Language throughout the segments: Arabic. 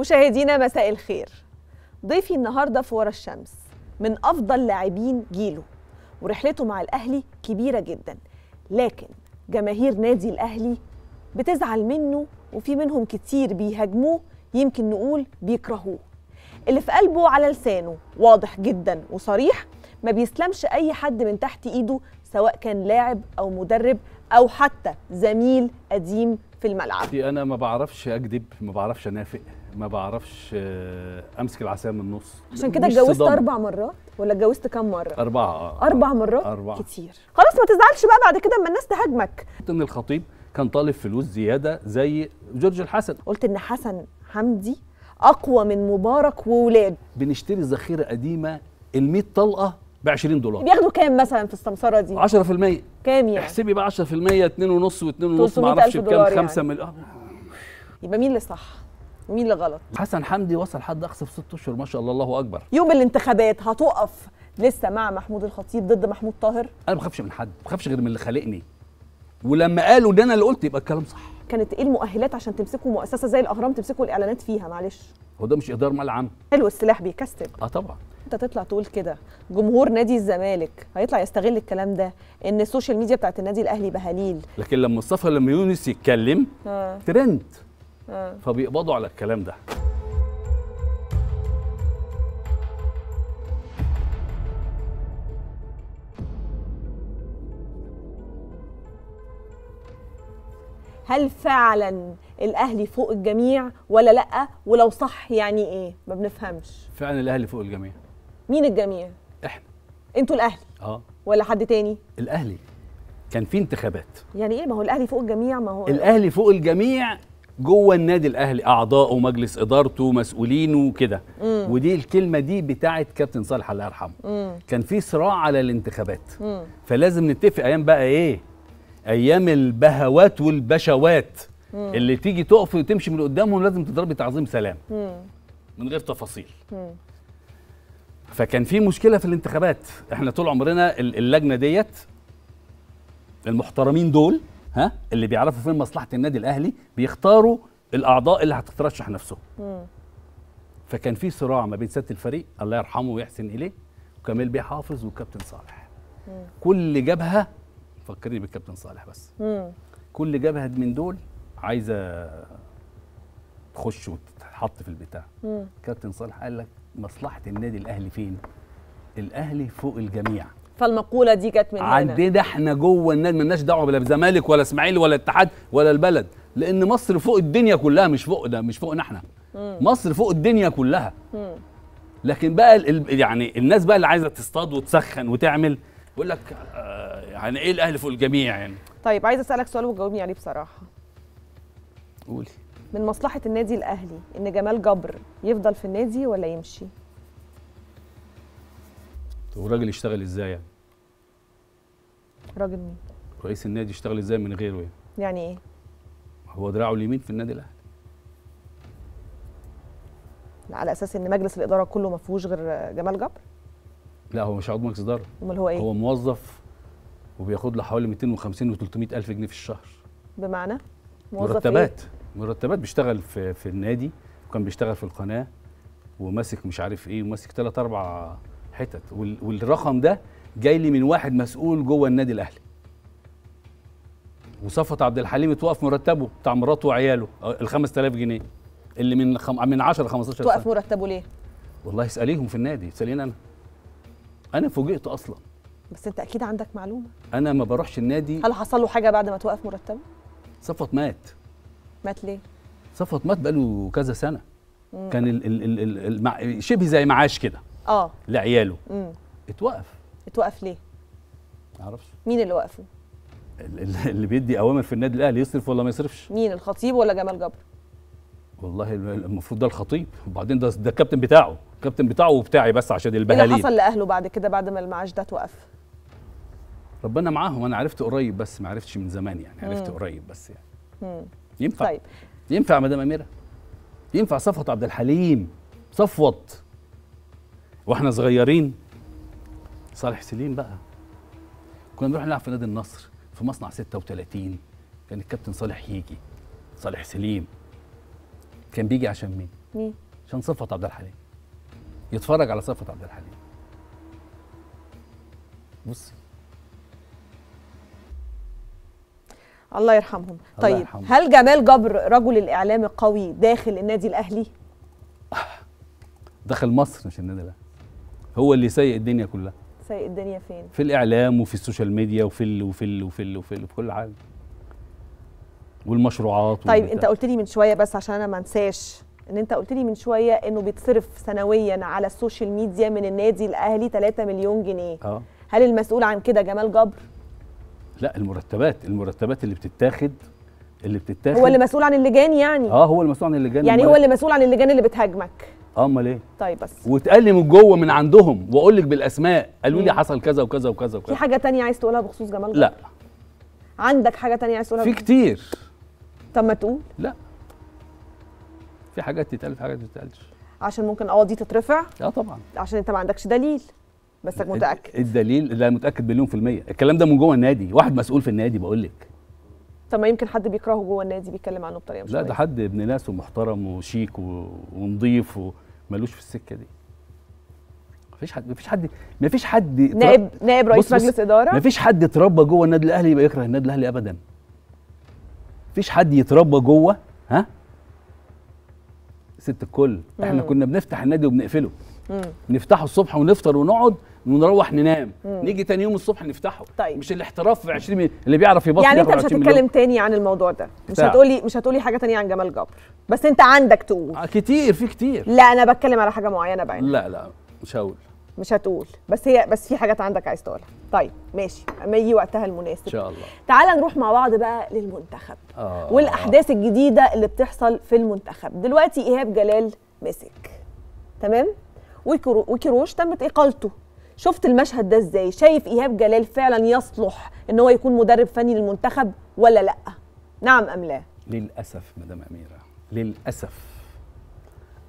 مشاهدينا مساء الخير ضيفي النهارده في ورا الشمس من افضل لاعبين جيله ورحلته مع الاهلي كبيره جدا لكن جماهير نادي الاهلي بتزعل منه وفي منهم كتير بيهاجموه يمكن نقول بيكرهوه اللي في قلبه على لسانه واضح جدا وصريح ما بيسلمش اي حد من تحت ايده سواء كان لاعب او مدرب او حتى زميل قديم في الملعب انا ما بعرفش اكذب ما بعرفش انافق ما بعرفش آه، امسك العصايه من النص عشان كده اتجوزت اربع مرات ولا اتجوزت كام مره اربعه آه، آه، اربع مرات أربعة. كتير خلاص ما تزعلش بقى بعد كده اما الناس تهاجمك قلت ان الخطيب كان طالب فلوس زياده زي جورج الحسن قلت ان حسن حمدي اقوى من مبارك وولاد بنشتري ذخيره قديمه ال 100 طلقه ب 20 دولار بياخدوا كام مثلا في السمسره دي 10% كام يعني احسبي بقى 10% 2.5 و2.5 ما اعرفش بكام 5 يعني. مليون يبقى مين اللي صح مين اللي غلط حسن حمدي وصل حد اقصى في ست اشهر ما شاء الله الله اكبر يوم الانتخابات هتقف لسه مع محمود الخطيب ضد محمود طاهر انا ما بخافش من حد ما بخافش غير من اللي خالقني ولما قالوا ان انا اللي قلت يبقى الكلام صح كانت ايه المؤهلات عشان تمسكوا مؤسسه زي الاهرام تمسكوا الاعلانات فيها معلش هو ده مش اهدار مال عام حلو السلاح بيكسب اه طبعا انت تطلع تقول كده جمهور نادي الزمالك هيطلع يستغل الكلام ده ان السوشيال ميديا بتاعت النادي الاهلي بهاليل لكن لما مصطفى لما يونس يتكلم آه. ترند آه. فبيقبضوا على الكلام ده هل فعلا الاهلي فوق الجميع ولا لا ولو صح يعني ايه ما بنفهمش فعلا الاهلي فوق الجميع مين الجميع احنا انتوا الاهلي اه ولا حد تاني الاهلي كان في انتخابات يعني ايه ما هو الاهلي فوق الجميع ما هو الاهلي فوق الجميع جوه النادي الاهلي اعضائه ومجلس ادارته ومسؤولينه وكده ودي الكلمه دي بتاعه كابتن صالح الله يرحمه كان في صراع على الانتخابات مم. فلازم نتفق ايام بقى ايه ايام البهوات والبشوات مم. اللي تيجي تقف وتمشي من قدامهم لازم تضرب تعظيم سلام مم. من غير تفاصيل مم. فكان في مشكله في الانتخابات احنا طول عمرنا اللجنه ديت المحترمين دول ها اللي بيعرفوا فين مصلحه النادي الاهلي بيختاروا الاعضاء اللي هتترشح نفسهم فكان في صراع ما بين سياده الفريق الله يرحمه ويحسن اليه وكمال بيه حافظ وكابتن صالح مم. كل جبهه فكرني بالكابتن صالح بس مم. كل جبهه من دول عايزه تخش وتتحط في البتاع مم. كابتن صالح قال لك مصلحه النادي الاهلي فين الاهلي فوق الجميع فالمقوله دي جت من عندنا احنا جوه النادي مالناش دعوه بلا بزمالك ولا اسماعيل ولا اتحاد ولا البلد لان مصر فوق الدنيا كلها مش فوق ده مش فوقنا احنا مم. مصر فوق الدنيا كلها مم. لكن بقى ال... يعني الناس بقى اللي عايزه تصطاد وتسخن وتعمل يقول لك آه يعني ايه الاهلي فوق الجميع يعني طيب عايزه اسالك سؤال وتجاوبني عليه بصراحه قولي من مصلحه النادي الاهلي ان جمال جبر يفضل في النادي ولا يمشي؟ طب الراجل يشتغل ازاي يعني؟ راجل مين؟ رئيس النادي يشتغل ازاي من غيره يعني؟ يعني ايه؟ هو دراعه اليمين في النادي الاهلي على اساس ان مجلس الاداره كله ما فيهوش غير جمال جبر؟ لا هو مش عضو مجلس اداره امال هو ايه؟ هو موظف وبياخد له حوالي 250 و 300 الف جنيه في الشهر بمعنى؟ موظف إيه؟ مرتبات إيه؟ مرتبات بيشتغل في في النادي وكان بيشتغل في القناه وماسك مش عارف ايه وماسك ثلاث اربع حتت والرقم ده جاي لي من واحد مسؤول جوه النادي الاهلي وصفت عبد الحليم توقف مرتبه بتاع مراته وعياله آه، ال 5000 جنيه اللي من خم... آه، من 10 15 توقف مرتبه ليه؟ والله اساليهم في النادي اساليني انا انا فوجئت اصلا بس انت اكيد عندك معلومه انا ما بروحش النادي هل حصل له حاجه بعد ما توقف مرتبه؟ صفوت مات مات ليه؟ صفوت مات بقاله كذا سنه مم. كان ال ال ال ال شبه زي معاش كده اه لعياله مم. اتوقف اتوقف ليه؟ معرفش مين اللي وقفه؟ اللي بيدي اوامر في النادي الاهلي يصرف ولا ما يصرفش؟ مين الخطيب ولا جمال جبر؟ والله المفروض ده الخطيب وبعدين ده ده الكابتن بتاعه الكابتن بتاعه وبتاعي بس عشان البهالين اللي حصل لاهله بعد كده بعد ما المعاش ده اتوقف ربنا معاهم انا عرفت قريب بس ما عرفتش من زمان يعني عرفت مم. قريب بس يعني مم. ينفع طيب ينفع مدام اميره ينفع صفوت عبد الحليم صفوت واحنا صغيرين صالح سليم بقى كنا بنروح نلعب في نادي النصر في مصنع 36 كان الكابتن صالح يجي صالح سليم كان بيجي عشان مين؟ مين؟ عشان صفوت عبد الحليم يتفرج على صفوت عبد الحليم بصي الله يرحمهم الله طيب يرحمهم. هل جمال جبر رجل الاعلام القوي داخل النادي الاهلي آه. داخل مصر مش النادي الاهلي هو اللي سايق الدنيا كلها سايق الدنيا فين في الاعلام وفي السوشيال ميديا وفي ال وفي ال وفي ال وفي, الـ وفي كل حاجه والمشروعات طيب انت قلت لي من شويه بس عشان انا ما انساش ان انت قلت لي من شويه انه بيتصرف سنويا على السوشيال ميديا من النادي الاهلي 3 مليون جنيه اه هل المسؤول عن كده جمال جبر لا المرتبات المرتبات اللي بتتاخد اللي بتتاخد هو اللي مسؤول عن اللجان يعني اه هو المسؤول عن اللجان يعني هو اللي مسؤول عن اللجان اللي بتهاجمك اه، امال ايه طيب بس واتقال لي من جوه من عندهم واقول لك بالاسماء قالوا لي حصل كذا وكذا وكذا وكذا في حاجه تانية عايز تقولها بخصوص جمال لا عندك حاجه تانية عايز تقولها في كتير طب ما تقول لا في حاجات تتقال في حاجات ما تتقالش عشان ممكن قواضي اه تترفع اه طبعا عشان انت ما عندكش دليل بس متاكد الدليل لا متاكد مليون في الميه الكلام ده من جوه النادي واحد مسؤول في النادي بقول لك طب ما يمكن حد بيكرهه جوه النادي بيتكلم عنه بطريقه مش لا ده حد ابن ناس ومحترم وشيك ونضيف وملوش في السكه دي مفيش حد مفيش حد مفيش حد نائب نائب رئيس بص مجلس بص اداره مفيش حد اتربى جوه النادي الاهلي يبقى يكره النادي الاهلي ابدا مفيش حد يتربى جوه ها ست الكل احنا مم. كنا بنفتح النادي وبنقفله مم. نفتحه الصبح ونفطر ونقعد ونروح ننام مم. نيجي تاني يوم الصبح نفتحه طيب. مش الاحتراف في 20 مليون اللي بيعرف يبص يعني انت مش هتتكلم تاني عن الموضوع ده مش بتاع. هتقولي مش هتقولي حاجه تانية عن جمال جبر بس انت عندك تقول آه كتير في كتير لا انا بتكلم على حاجه معينه بقى لا لا مش هقول مش هتقول بس هي بس في حاجات عندك عايز تقولها طيب ماشي اما يجي وقتها المناسب ان شاء الله تعال نروح مع بعض بقى للمنتخب آه. والاحداث الجديده اللي بتحصل في المنتخب دلوقتي ايهاب جلال مسك تمام وكروش تمت اقالته شفت المشهد ده ازاي شايف ايهاب جلال فعلا يصلح ان هو يكون مدرب فني للمنتخب ولا لا نعم ام لا للاسف مدام اميره للاسف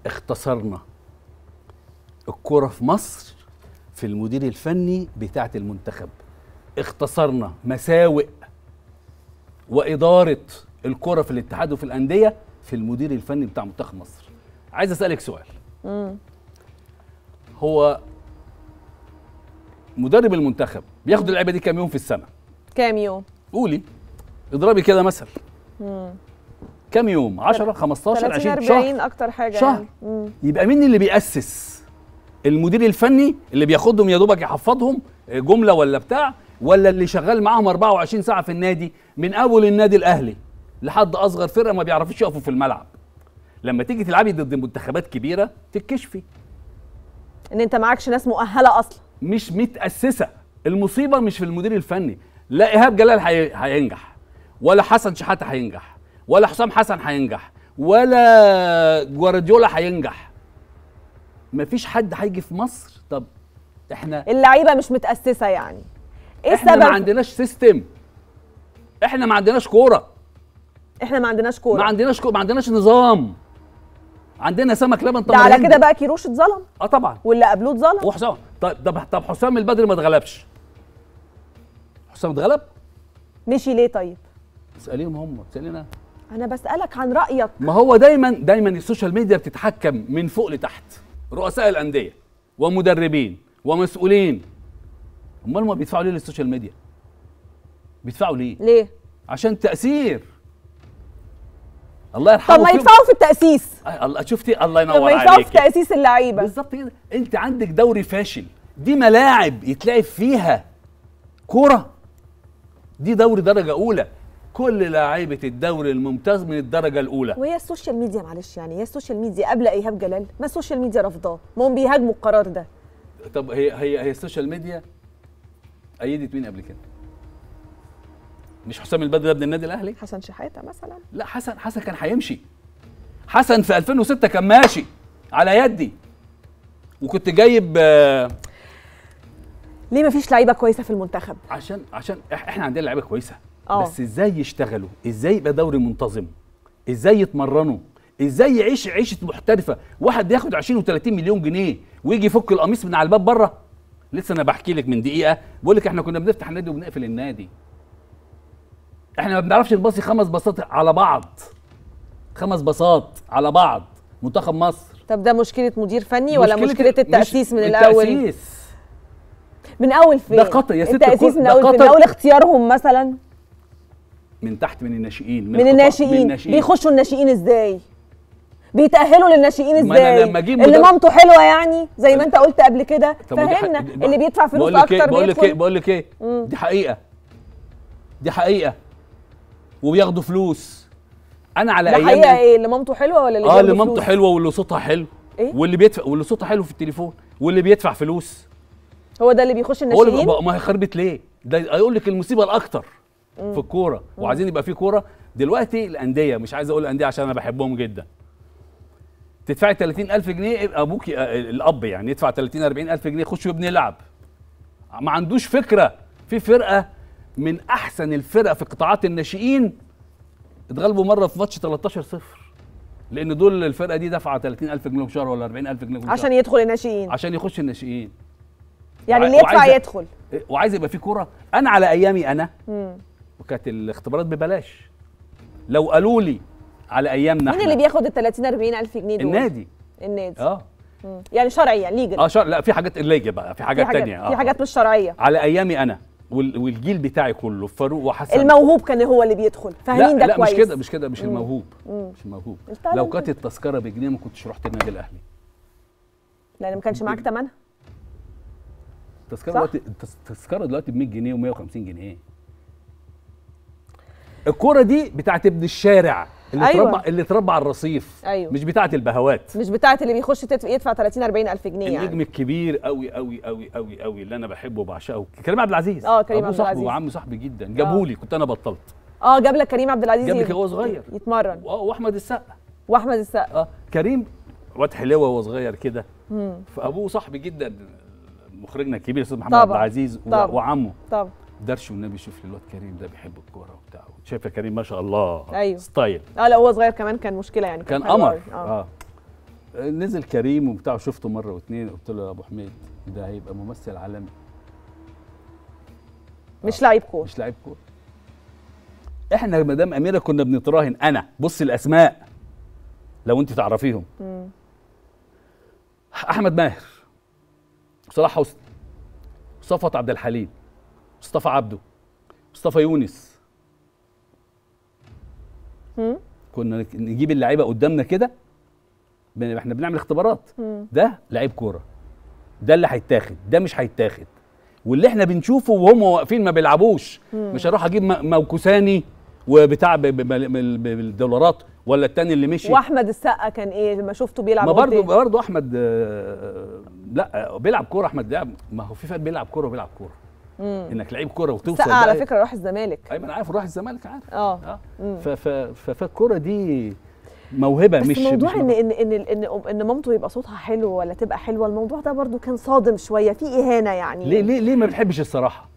اختصرنا الكره في مصر في المدير الفني بتاعه المنتخب اختصرنا مساوئ واداره الكره في الاتحاد وفي الانديه في المدير الفني بتاع منتخب مصر عايز اسالك سؤال مم. هو مدرب المنتخب بياخد اللعيبه دي كام يوم في السنه كام يوم قولي اضربي كده مثل مم. كام يوم 10 15 20 شهر 40 اكتر حاجه شهر يعني. يبقى مين اللي بيأسس المدير الفني اللي بياخدهم يا دوبك يحفظهم آه، جمله ولا بتاع ولا اللي شغال معاهم 24 ساعه في النادي من اول النادي الاهلي لحد اصغر فرقه ما بيعرفوش يقفوا في الملعب لما تيجي تلعبي ضد منتخبات كبيره تتكشفي ان انت معكش ناس مؤهله اصلا مش متاسسه المصيبه مش في المدير الفني لا ايهاب جلال هينجح ولا حسن شحاته هينجح ولا حسام حسن هينجح ولا جوارديولا هينجح مفيش حد هيجي في مصر طب احنا اللعيبه مش متاسسه يعني ايه السبب احنا ما عندناش سيستم احنا ما عندناش كوره احنا ما عندناش كوره ما عندناش كوره ما عندناش نظام عندنا سمك لبن طبعا على كده بقى كيروش اتظلم اه طبعا واللي قبلوه اتظلم وحسام طيب، طب طب طب حسام البدري ما اتغلبش حسام اتغلب مشي ليه طيب اساليهم هم اسالينا انا بسالك عن رايك ما هو دايما دايما السوشيال ميديا بتتحكم من فوق لتحت رؤساء الانديه ومدربين ومسؤولين امال ما بيدفعوا ليه للسوشيال ميديا بيدفعوا ليه ليه عشان تاثير الله يرحمه طب ما يدفعوا في التاسيس آه، الله شفتي الله ينور عليك طب ما في تاسيس اللعيبه بالظبط كده انت عندك دوري فاشل دي ملاعب يتلعب فيها كوره دي دوري درجه اولى كل لاعيبه الدوري الممتاز من الدرجه الاولى وهي السوشيال ميديا معلش يعني هي السوشيال ميديا قبل ايهاب جلال ما السوشيال ميديا رافضاه ما هم بيهاجموا القرار ده طب هي هي هي السوشيال ميديا ايدت مين قبل كده مش حسام البدر ده ابن النادي الاهلي حسن شحاته مثلا لا حسن حسن كان هيمشي حسن في 2006 كان ماشي على يدي وكنت جايب آه، ليه مفيش لعيبه كويسه في المنتخب عشان عشان احنا عندنا لعيبه كويسه أوه. بس ازاي يشتغلوا ازاي يبقى دوري منتظم ازاي يتمرنوا ازاي يعيش عيشه محترفه واحد ياخد 20 و30 مليون جنيه ويجي يفك القميص من على الباب بره لسه انا بحكي لك من دقيقه بقول لك احنا كنا بنفتح النادي وبنقفل النادي احنا ما بنعرفش نباصي خمس باصات على بعض خمس باصات على بعض منتخب مصر طب ده مشكله مدير فني ولا مشكله, مشكلة التاسيس من الاول التاسيس من اول فين ده قطر يا ست التاسيس من اول من اول اختيارهم مثلا من تحت من الناشئين من, من الناشئين, بيخشوا الناشئين ازاي بيتاهلوا للناشئين ازاي ما أنا لما اللي مامته حلوه يعني زي ما انت قلت قبل كده فهمنا اللي بيدفع فلوس إيه، اكتر إيه، بيدخل بقول لك ايه بقول لك ايه دي حقيقه دي حقيقه وبياخدوا فلوس انا على ايام الحقيقه ايه اللي مامته حلوه ولا اللي اه اللي مامته حلوه واللي صوتها حلو إيه؟ واللي بيدفع واللي صوتها حلو في التليفون واللي بيدفع فلوس هو ده اللي بيخش الناشئين هو ما هي خربت ليه ده هيقول لك المصيبه الاكتر في الكوره وعايزين يبقى في كوره دلوقتي الانديه مش عايز اقول الانديه عشان انا بحبهم جدا تدفعي 30000 جنيه يبقى ابوك الاب يعني يدفع 30 40000 جنيه يخش يبني يلعب ما عندوش فكره في فرقه من احسن الفرق في قطاعات الناشئين اتغلبوا مره في ماتش 13 0 لان دول الفرقه دي دافعه 30000 جنيه في شهر ولا 40000 جنيه في شهر عشان يدخل الناشئين عشان يخش الناشئين يعني اللي يدفع يدخل إيه، وعايز يبقى في كوره انا على ايامي انا وكانت الاختبارات ببلاش لو قالوا لي على ايامنا مين اللي بياخد ال 30 40 الف جنيه دول النادي النادي اه مم. يعني شرعيا ليجل اه شرع لا في حاجات الليجل بقى في حاجات, في حاجات تانية في آه. حاجات مش شرعيه على ايامي انا والجيل بتاعي كله فاروق وحسن الموهوب كان هو اللي بيدخل فاهمين ده كويس لا مش كده مش كده مش الموهوب مش الموهوب لو كانت التذكره بجنيه ما كنتش رحت النادي الاهلي لان ما كانش معاك ثمنها التذكره دلوقتي التذكره دلوقتي ب 100 جنيه و150 جنيه الكوره دي بتاعت ابن الشارع اللي أيوة. اتربى اللي اتربى على الرصيف أيوة. مش بتاعه البهوات مش بتاعه اللي بيخش يدفع 30 40 الف جنيه يعني. النجم يعني. الكبير قوي قوي قوي قوي قوي اللي انا بحبه وبعشقه كريم عبد العزيز اه كريم عبد العزيز وعم صاحبي جدا جابوا لي آه. كنت انا بطلت اه جاب لك كريم عبد العزيز جاب لك وهو صغير يتمرن اه واحمد السقا واحمد السقا اه كريم واد حلوه وهو صغير كده فابوه صاحبي جدا مخرجنا الكبير استاذ محمد عبد العزيز وعمه طبعا درش والنبي شوف لي الواد كريم ده بيحب الكوره وبتاع شايف يا كريم ما شاء الله ايوه ستايل اه لا هو صغير كمان كان مشكله يعني كان قمر آه. اه نزل كريم وبتاع شفته مره واثنين قلت له يا ابو حميد ده هيبقى ممثل عالمي آه. مش لعيب كوره مش لعيب كوره احنا مدام اميره كنا بنتراهن انا بص الاسماء لو انت تعرفيهم مم. احمد ماهر صلاح حسني صفوت عبد الحليم مصطفى عبده مصطفى يونس كنا نجيب اللعيبه قدامنا كده احنا بنعمل اختبارات ده لعيب كوره ده اللي هيتاخد ده مش هيتاخد واللي احنا بنشوفه وهم واقفين ما بيلعبوش مش هروح اجيب موكوساني وبتاع بالدولارات ولا التاني اللي مشي واحمد السقا كان ايه لما شفته بيلعب ما برضه برضه احمد آه لا بيلعب كوره احمد ما هو في فرق بيلعب كوره وبيلعب كوره مم. انك لعيب كوره وتوصل سقع على إيه؟ فكره راح الزمالك ايوه انا عارف راح الزمالك عارف اه, آه. فالكوره دي موهبه بس مش موضوع مش إن, ان ان ان ان مامته يبقى صوتها حلو ولا تبقى حلوه الموضوع ده برضو كان صادم شويه في اهانه يعني ليه ليه ليه ما بتحبش الصراحه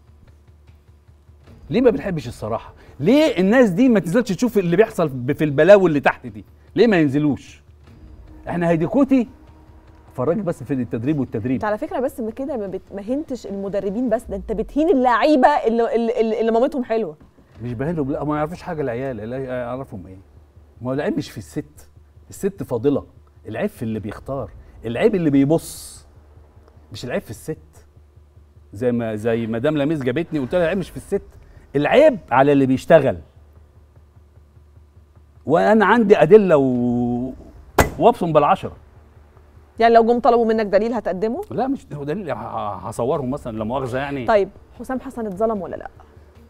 ليه ما بتحبش الصراحه ليه الناس دي ما تنزلش تشوف اللي بيحصل في البلاوي اللي تحت دي ليه ما ينزلوش احنا هيديكوتي فرجك بس في التدريب والتدريب انت على فكره بس ما كده ما بتمهنتش المدربين بس ده انت بتهين اللعيبه اللي, اللي, اللي مامتهم حلوه مش بهنهم لا ما يعرفوش حاجه العيال يعرفهم ايه ما هو العيب مش في الست الست فاضله العيب في اللي بيختار العيب اللي بيبص مش العيب في الست زي ما زي مدام لميس جابتني قلت لها العيب مش في الست العيب على اللي بيشتغل وانا عندي ادله و... وابصم بالعشره يعني لو جم طلبوا منك دليل هتقدمه؟ لا مش دليل هصورهم مثلا لا مؤاخذه يعني طيب حسام حسن اتظلم ولا لا؟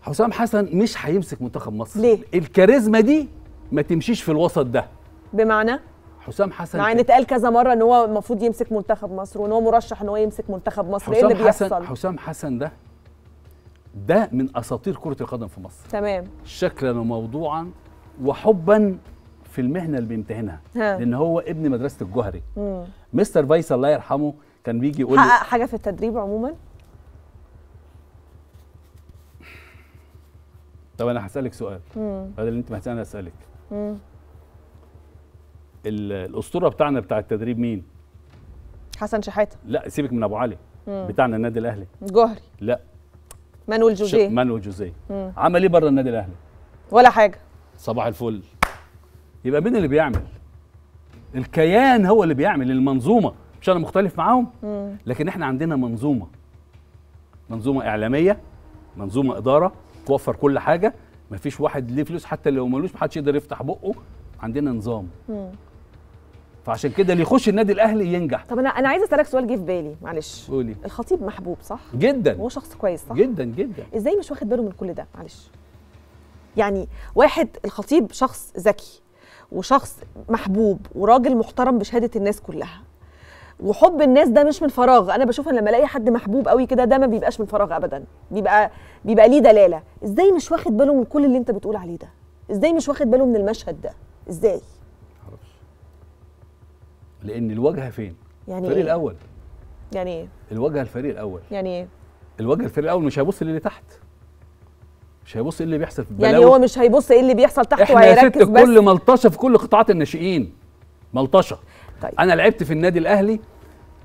حسام حسن مش هيمسك منتخب مصر ليه؟ الكاريزما دي ما تمشيش في الوسط ده بمعنى؟ حسام حسن مع ان اتقال كذا مره ان هو المفروض يمسك منتخب مصر وان هو مرشح ان هو يمسك منتخب مصر ايه اللي بيحصل؟ حسام حسن ده ده من اساطير كره القدم في مصر تمام شكلا وموضوعا وحبا في المهنه اللي بيمتهنها لان هو ابن مدرسه الجهري مم. مستر فايس الله يرحمه كان بيجي يقول حقق حاجه في التدريب عموما طب انا هسالك سؤال بدل اللي انت محتاجه انا اسالك الاسطوره بتاعنا بتاع التدريب مين حسن شحاته لا سيبك من ابو علي مم. بتاعنا النادي الاهلي جوهري لا مانويل جوزيه مانويل جوزيه عمل ايه بره النادي الاهلي ولا حاجه صباح الفل يبقى مين اللي بيعمل الكيان هو اللي بيعمل المنظومه مش انا مختلف معاهم لكن احنا عندنا منظومه منظومه اعلاميه منظومه اداره توفر كل حاجه مفيش واحد ليه فلوس حتى لو ملوش محدش يقدر يفتح بقه عندنا نظام فعشان كده اللي يخش النادي الاهلي ينجح طب انا انا عايزه اسالك سؤال جه في بالي معلش قولي الخطيب محبوب صح جدا هو شخص كويس صح جدا جدا ازاي مش واخد باله من كل ده معلش يعني واحد الخطيب شخص ذكي وشخص محبوب وراجل محترم بشهاده الناس كلها وحب الناس ده مش من فراغ انا بشوف ان لما الاقي حد محبوب قوي كده ده ما بيبقاش من فراغ ابدا بيبقى بيبقى ليه دلاله ازاي مش واخد باله من كل اللي انت بتقول عليه ده ازاي مش واخد باله من المشهد ده ازاي لان الواجهه فين يعني الفريق إيه؟ الاول يعني ايه الواجهه الفريق الاول يعني ايه الواجهه الفريق الاول مش هيبص للي تحت مش هيبص ايه اللي بيحصل في يعني البلاوي يعني هو مش هيبص ايه اللي بيحصل تحت وهيركز بس كل ملطشه في كل قطاعات الناشئين ملطشه طيب. انا لعبت في النادي الاهلي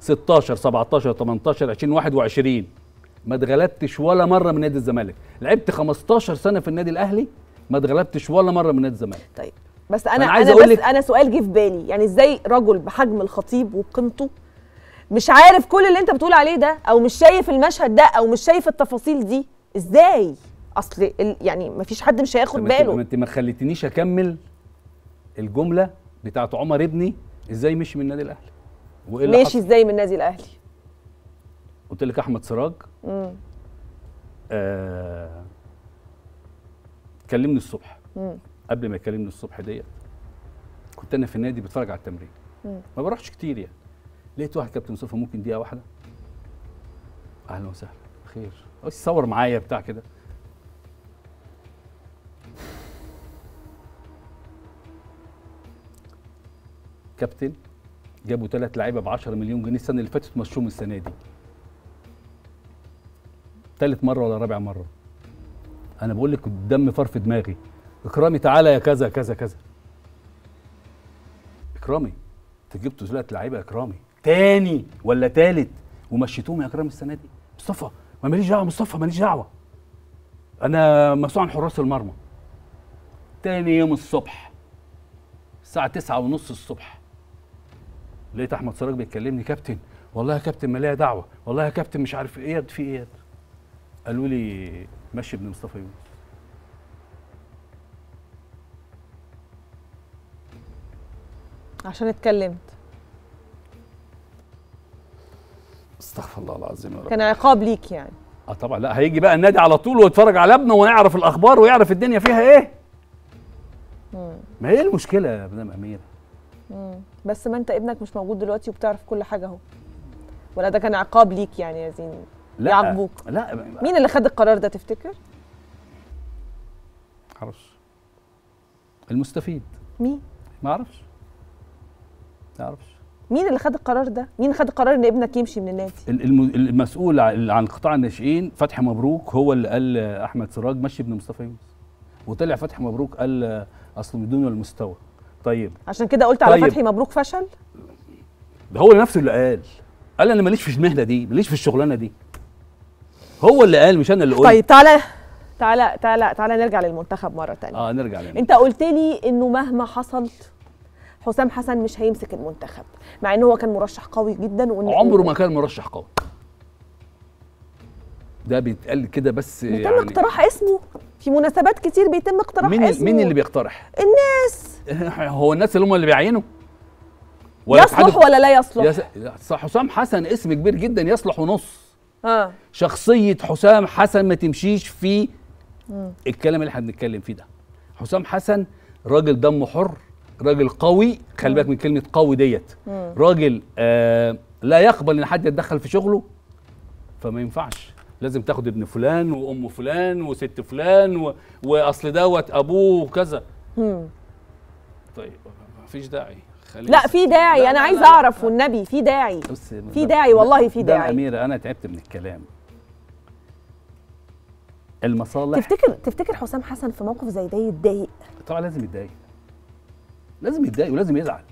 16 17 18 20 21 ما اتغلبتش ولا مره من نادي الزمالك لعبت 15 سنه في النادي الاهلي ما اتغلبتش ولا مره من نادي الزمالك طيب بس انا انا, أنا بس انا سؤال جه في بالي يعني ازاي رجل بحجم الخطيب وقيمته مش عارف كل اللي انت بتقول عليه ده او مش شايف المشهد ده او مش شايف التفاصيل دي ازاي اصل يعني ما فيش حد مش هياخد باله ما انت ما خليتنيش اكمل الجمله بتاعت عمر ابني ازاي مشي من النادي الاهلي وايه ماشي ازاي من النادي الاهلي قلت لك احمد سراج امم آه كلمني الصبح مم. قبل ما يكلمني الصبح ديت كنت انا في النادي بتفرج على التمرين مم. ما بروحش كتير يعني لقيت واحد كابتن مصطفى ممكن دقيقه واحده اهلا وسهلا خير عايز معايا بتاع كده كابتن جابوا ثلاث لعيبه ب 10 مليون جنيه السنه اللي فاتت ومشوهم السنه دي ثالث مره ولا رابع مره انا بقول لك الدم فار في دماغي اكرامي تعالى يا كذا كذا كذا اكرامي انت جبتوا ثلاث لعيبه اكرامي تاني ولا تالت ومشيتوهم يا اكرامي السنه دي مصطفى ما ماليش دعوه مصطفى ماليش دعوه انا مسؤول عن حراس المرمى تاني يوم الصبح الساعه 9:30 الصبح لقيت احمد سراج بيكلمني كابتن والله يا كابتن ما ليا دعوه والله يا كابتن مش عارف ايه في ايه قالوا لي مشي ابن مصطفى يونس عشان اتكلمت استغفر الله العظيم يا رب كان عقاب ليك يعني اه طبعا لا هيجي بقى النادي على طول ويتفرج على ابنه ويعرف الاخبار ويعرف الدنيا فيها ايه مم. ما هي المشكله يا مدام اميره مم. بس ما انت ابنك مش موجود دلوقتي وبتعرف كل حاجه اهو ولا ده كان عقاب ليك يعني يا زين لا يعاقبوك لا مين اللي خد القرار ده تفتكر؟ معرفش المستفيد مين؟ ما اعرفش ما اعرفش مين اللي خد القرار ده؟ مين خد قرار ان ابنك يمشي من النادي؟ المسؤول عن قطاع الناشئين فتحي مبروك هو اللي قال احمد سراج مشي ابن مصطفى يونس وطلع فتحي مبروك قال اصل بدون المستوى طيب عشان كده قلت طيب. على فتحي مبروك فشل ده هو نفسه اللي قال قال انا ماليش في المهنه دي ماليش في الشغلانه دي هو اللي قال مش انا اللي قلت طيب تعالى تعالى تعالى تعالى نرجع للمنتخب مره ثانيه اه نرجع للمنتخب. انت قلت لي انه مهما حصل حسام حسن مش هيمسك المنتخب مع انه هو كان مرشح قوي جدا وان عمره ما كان مرشح قوي ده بيتقال كده بس يعني يعني اقتراح اسمه في مناسبات كتير بيتم اقتراح مين اسمه مين اللي بيقترح؟ الناس هو الناس اللي هم اللي بيعينوا ولا يصلح ولا لا يصلح؟ صح حسام حسن اسم كبير جدا يصلح ونص اه شخصية حسام حسن ما تمشيش في م. الكلام اللي احنا بنتكلم فيه ده حسام حسن راجل دمه حر راجل قوي خلي بالك من كلمة قوي ديت راجل آه لا يقبل ان حد يتدخل في شغله فما ينفعش لازم تاخد ابن فلان وام فلان وست فلان و... واصل دوت ابوه وكذا طيب مفيش داعي لا في داعي لا انا لا اعرف والنبي في داعي في داعي والله في داعي يا اميره انا تعبت من الكلام المصالح تفتكر تفتكر حسام حسن في موقف زي ده يتضايق طبعا لازم يتضايق لازم يتضايق ولازم يزعل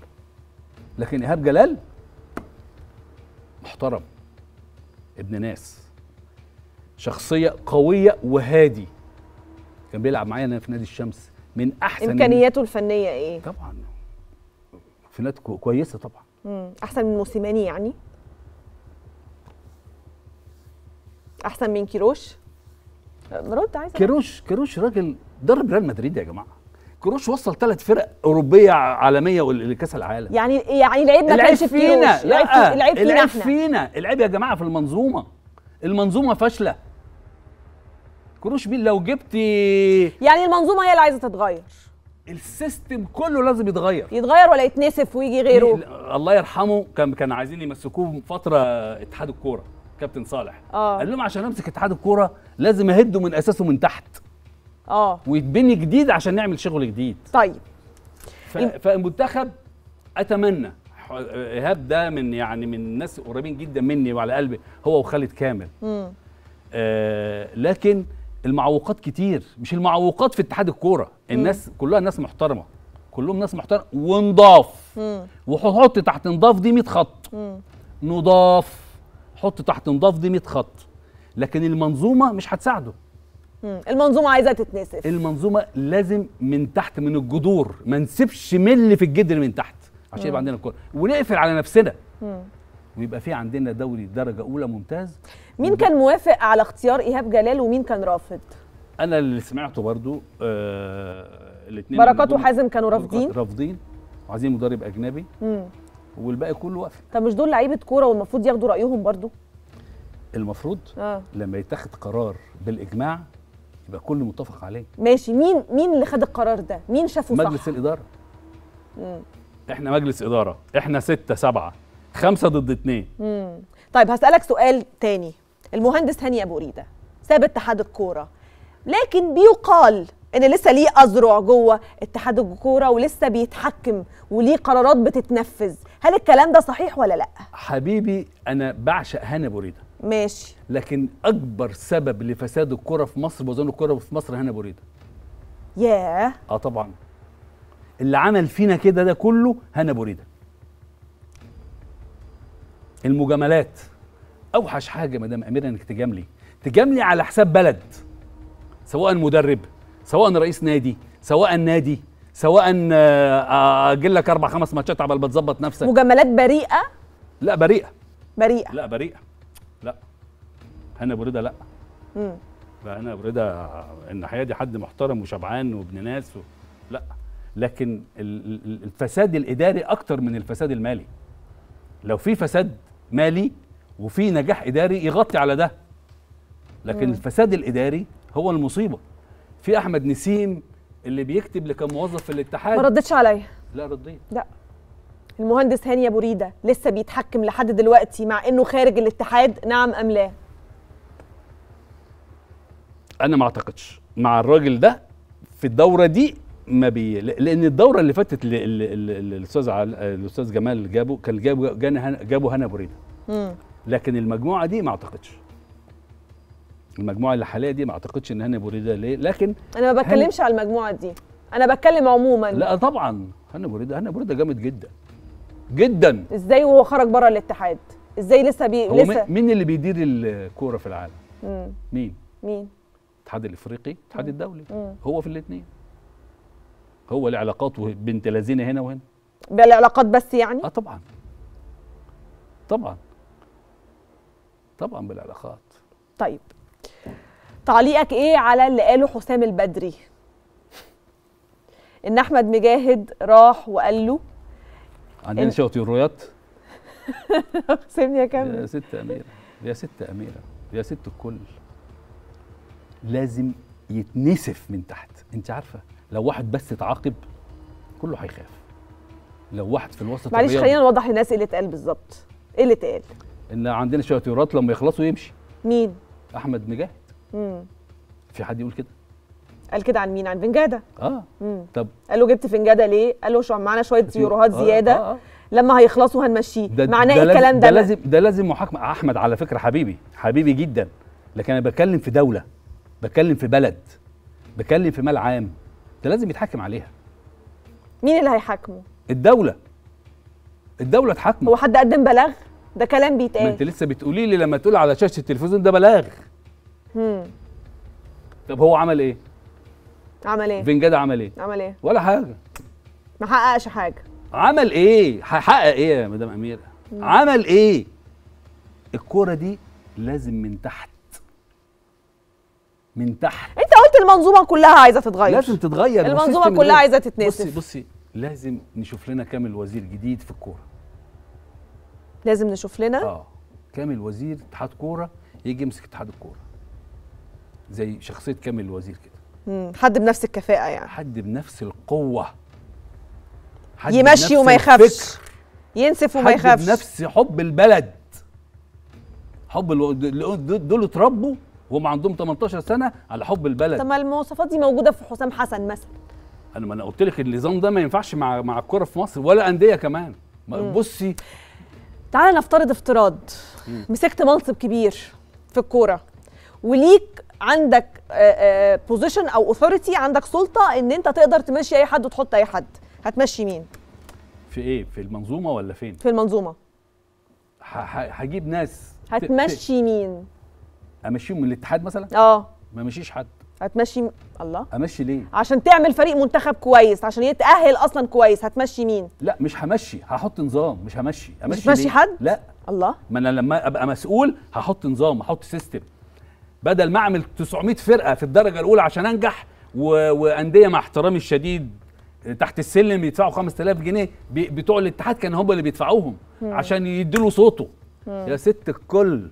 لكن ايهاب جلال محترم ابن ناس شخصيه قويه وهادي كان بيلعب معايا انا في نادي الشمس من احسن امكانياته الفنيه ايه طبعا فنات كويسه طبعا مم. احسن من موسيماني يعني احسن من كيروش رد عايز كيروش كيروش راجل درب ريال مدريد يا جماعه كروش وصل ثلاث فرق اوروبيه عالميه لكاس العالم يعني إيه؟ يعني العيب ما كانش فينا العيب فينا العيب فينا العيب يا جماعه في المنظومه المنظومه فاشله كروش مين لو جبت يعني المنظومه هي اللي عايزه تتغير السيستم كله لازم يتغير يتغير ولا يتنسف ويجي غيره الله يرحمه كان كان عايزين يمسكوه فتره اتحاد الكوره كابتن صالح آه. قال لهم عشان امسك اتحاد الكوره لازم اهده من اساسه من تحت اه ويتبني جديد عشان نعمل شغل جديد طيب ف... فالمنتخب اتمنى ايهاب ده من يعني من الناس قريبين جدا مني وعلى قلبي هو وخالد كامل امم آه لكن المعوقات كتير مش المعوقات في اتحاد الكوره الناس مم. كلها ناس محترمه كلهم ناس محترمه ونضاف وحط تحت نضاف دي 100 خط نضاف حط تحت نضاف دي 100 خط لكن المنظومه مش هتساعده المنظومه عايزه تتنسف المنظومه لازم من تحت من الجذور ما نسيبش مل في الجدر من تحت عشان يبقى عندنا الكوره ونقفل على نفسنا ويبقى في عندنا دوري درجه اولى ممتاز مين كان موافق على اختيار ايهاب جلال ومين كان رافض انا اللي سمعته برضو آه الاثنين بركات وحازم كانوا رافضين رافضين وعايزين مدرب اجنبي مم. والباقي كله وافق طب مش دول لعيبه كوره والمفروض ياخدوا رايهم برضو المفروض آه. لما يتاخد قرار بالاجماع يبقى كل متفق عليه ماشي مين مين اللي خد القرار ده مين شافه مجلس صح مجلس الاداره مم. احنا مجلس اداره احنا ستة سبعة خمسة ضد اتنين طيب هسألك سؤال تاني المهندس هاني أبو ريدة ساب اتحاد الكورة لكن بيقال ان لسه ليه اذرع جوه اتحاد الكوره ولسه بيتحكم وليه قرارات بتتنفذ هل الكلام ده صحيح ولا لا حبيبي انا بعشق هاني ابو ريده ماشي لكن اكبر سبب لفساد الكوره في مصر بوزان الكوره في مصر هاني ابو ريده ياه اه طبعا اللي عمل فينا كده ده كله هاني ابو ريده المجاملات اوحش حاجه مدام اميره انك تجاملي تجاملي على حساب بلد سواء مدرب سواء رئيس نادي سواء نادي سواء آه، آه، اجيب لك اربع خمس ماتشات عبال بتظبط نفسك مجاملات بريئه لا بريئه بريئه لا بريئه لا هنا بريدة لا امم لا هنا ان الناحيه دي حد محترم وشبعان وابن ناس و... لا لكن الفساد الاداري اكتر من الفساد المالي لو في فساد مالي وفي نجاح اداري يغطي على ده لكن مم. الفساد الاداري هو المصيبه في احمد نسيم اللي بيكتب لكم موظف في الاتحاد ما ردتش عليا لا رديت لا المهندس هاني ابو ريده لسه بيتحكم لحد دلوقتي مع انه خارج الاتحاد نعم ام لا انا ما اعتقدش مع الراجل ده في الدوره دي ما بي لان الدوره اللي فاتت الاستاذ الاستاذ جمال جابه كان جابه جابه هنا بورينا لكن المجموعه دي ما اعتقدش المجموعه اللي حاليا دي ما اعتقدش ان هنا بوريدا ليه لكن انا ما بتكلمش على المجموعه دي انا بتكلم عموما لا طبعا هنا بوريدا هنا بوريدا جامد جدا جدا ازاي وهو خرج بره الاتحاد ازاي لسه بي هو لسه مين اللي بيدير الكوره في العالم مم. مين مين الاتحاد الافريقي الاتحاد الدولي مم. هو في الاثنين هو ليه علاقات بنت لذينه هنا وهنا بالعلاقات بس يعني اه طبعا طبعا طبعا بالعلاقات طيب تعليقك ايه على اللي قاله حسام البدري ان احمد مجاهد راح وقال له عندنا إيه إن... شوط يورويات سيبني اكمل يا ست اميره يا ست اميره يا ست الكل لازم يتنسف من تحت انت عارفه لو واحد بس اتعاقب كله هيخاف لو واحد في الوسط معلش خلينا نوضح للناس ايه اللي اتقال بالظبط ايه اللي اتقال ان عندنا شياطيرات لما يخلصوا يمشي مين احمد مجاهد امم في حد يقول كده قال كده عن مين عن فنجاده اه مم. طب قال له جبت فنجاده ليه قال له معانا شويه يوروهات آه، زياده آه. آه. آه. لما هيخلصوا هنمشيه معناه ايه الكلام ده ده لازم ده لازم محاكمه احمد على فكره حبيبي حبيبي جدا لكن انا بتكلم في دوله بتكلم في بلد بتكلم في مال عام ده لازم يتحكم عليها مين اللي هيحاكمه الدوله الدوله تحاكمه هو حد قدم بلاغ ده كلام بيتقال ما انت لسه بتقولي لي لما تقول على شاشه التلفزيون ده بلاغ امم طب هو عمل ايه عمل ايه فنجاد عمل ايه عمل ايه ولا حاجه ما حققش حاجه عمل ايه هيحقق ايه يا مدام اميره عمل ايه الكوره دي لازم من تحت من تحت انت قلت المنظومه كلها عايزه تتغير لازم تتغير المنظومه كلها عايزه تتناسب بصي بصي لازم نشوف لنا كامل وزير جديد في الكوره لازم نشوف لنا اه كامل وزير اتحاد كوره يجي يمسك اتحاد الكوره زي شخصيه كامل الوزير كده مم. حد بنفس الكفاءه يعني حد بنفس القوه حد يمشي وما يخافش ينسف وما يخافش حد بنفس حب البلد حب دول اتربوا وهم عندهم 18 سنه على حب البلد طب ما المواصفات دي موجوده في حسام حسن مثلا انا ما انا قلت لك النظام ده ما ينفعش مع مع الكوره في مصر ولا انديه كمان بصي تعالى نفترض افتراض مسكت منصب كبير في الكوره وليك عندك بوزيشن آه، آه، او اوثوريتي عندك سلطه ان انت تقدر تمشي اي حد وتحط اي حد هتمشي مين في ايه في المنظومه ولا فين في المنظومه هجيب ناس هتمشي مين امشيهم من الاتحاد مثلا اه ما مشيش حد هتمشي م... الله امشي ليه عشان تعمل فريق منتخب كويس عشان يتاهل اصلا كويس هتمشي مين لا مش همشي هحط نظام مش همشي امشي مش ليه؟ حد لا الله ما انا لما ابقى مسؤول هحط نظام هحط سيستم بدل ما اعمل 900 فرقه في الدرجه الاولى عشان انجح و... وانديه مع احترامي الشديد تحت السلم يدفعوا 5000 جنيه ب... بتوع الاتحاد كان هم اللي بيدفعوهم عشان يدوا صوته يا ست الكل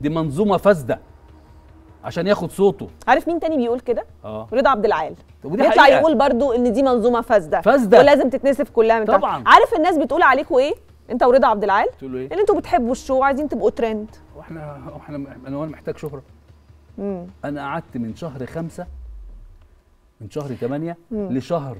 دي منظومه فاسده عشان ياخد صوته عارف مين تاني بيقول كده اه رضا عبد العال بيطلع يقول برضو ان دي منظومه فاسده فاسده ولازم تتنسف كلها من طبعا تحت. عارف الناس بتقول عليكوا ايه انت ورضا عبد العال بتقولوا ايه ان انتوا بتحبوا الشو وعايزين تبقوا ترند واحنا واحنا انا وانا محتاج شهره امم انا قعدت من شهر خمسة من شهر 8 مم. لشهر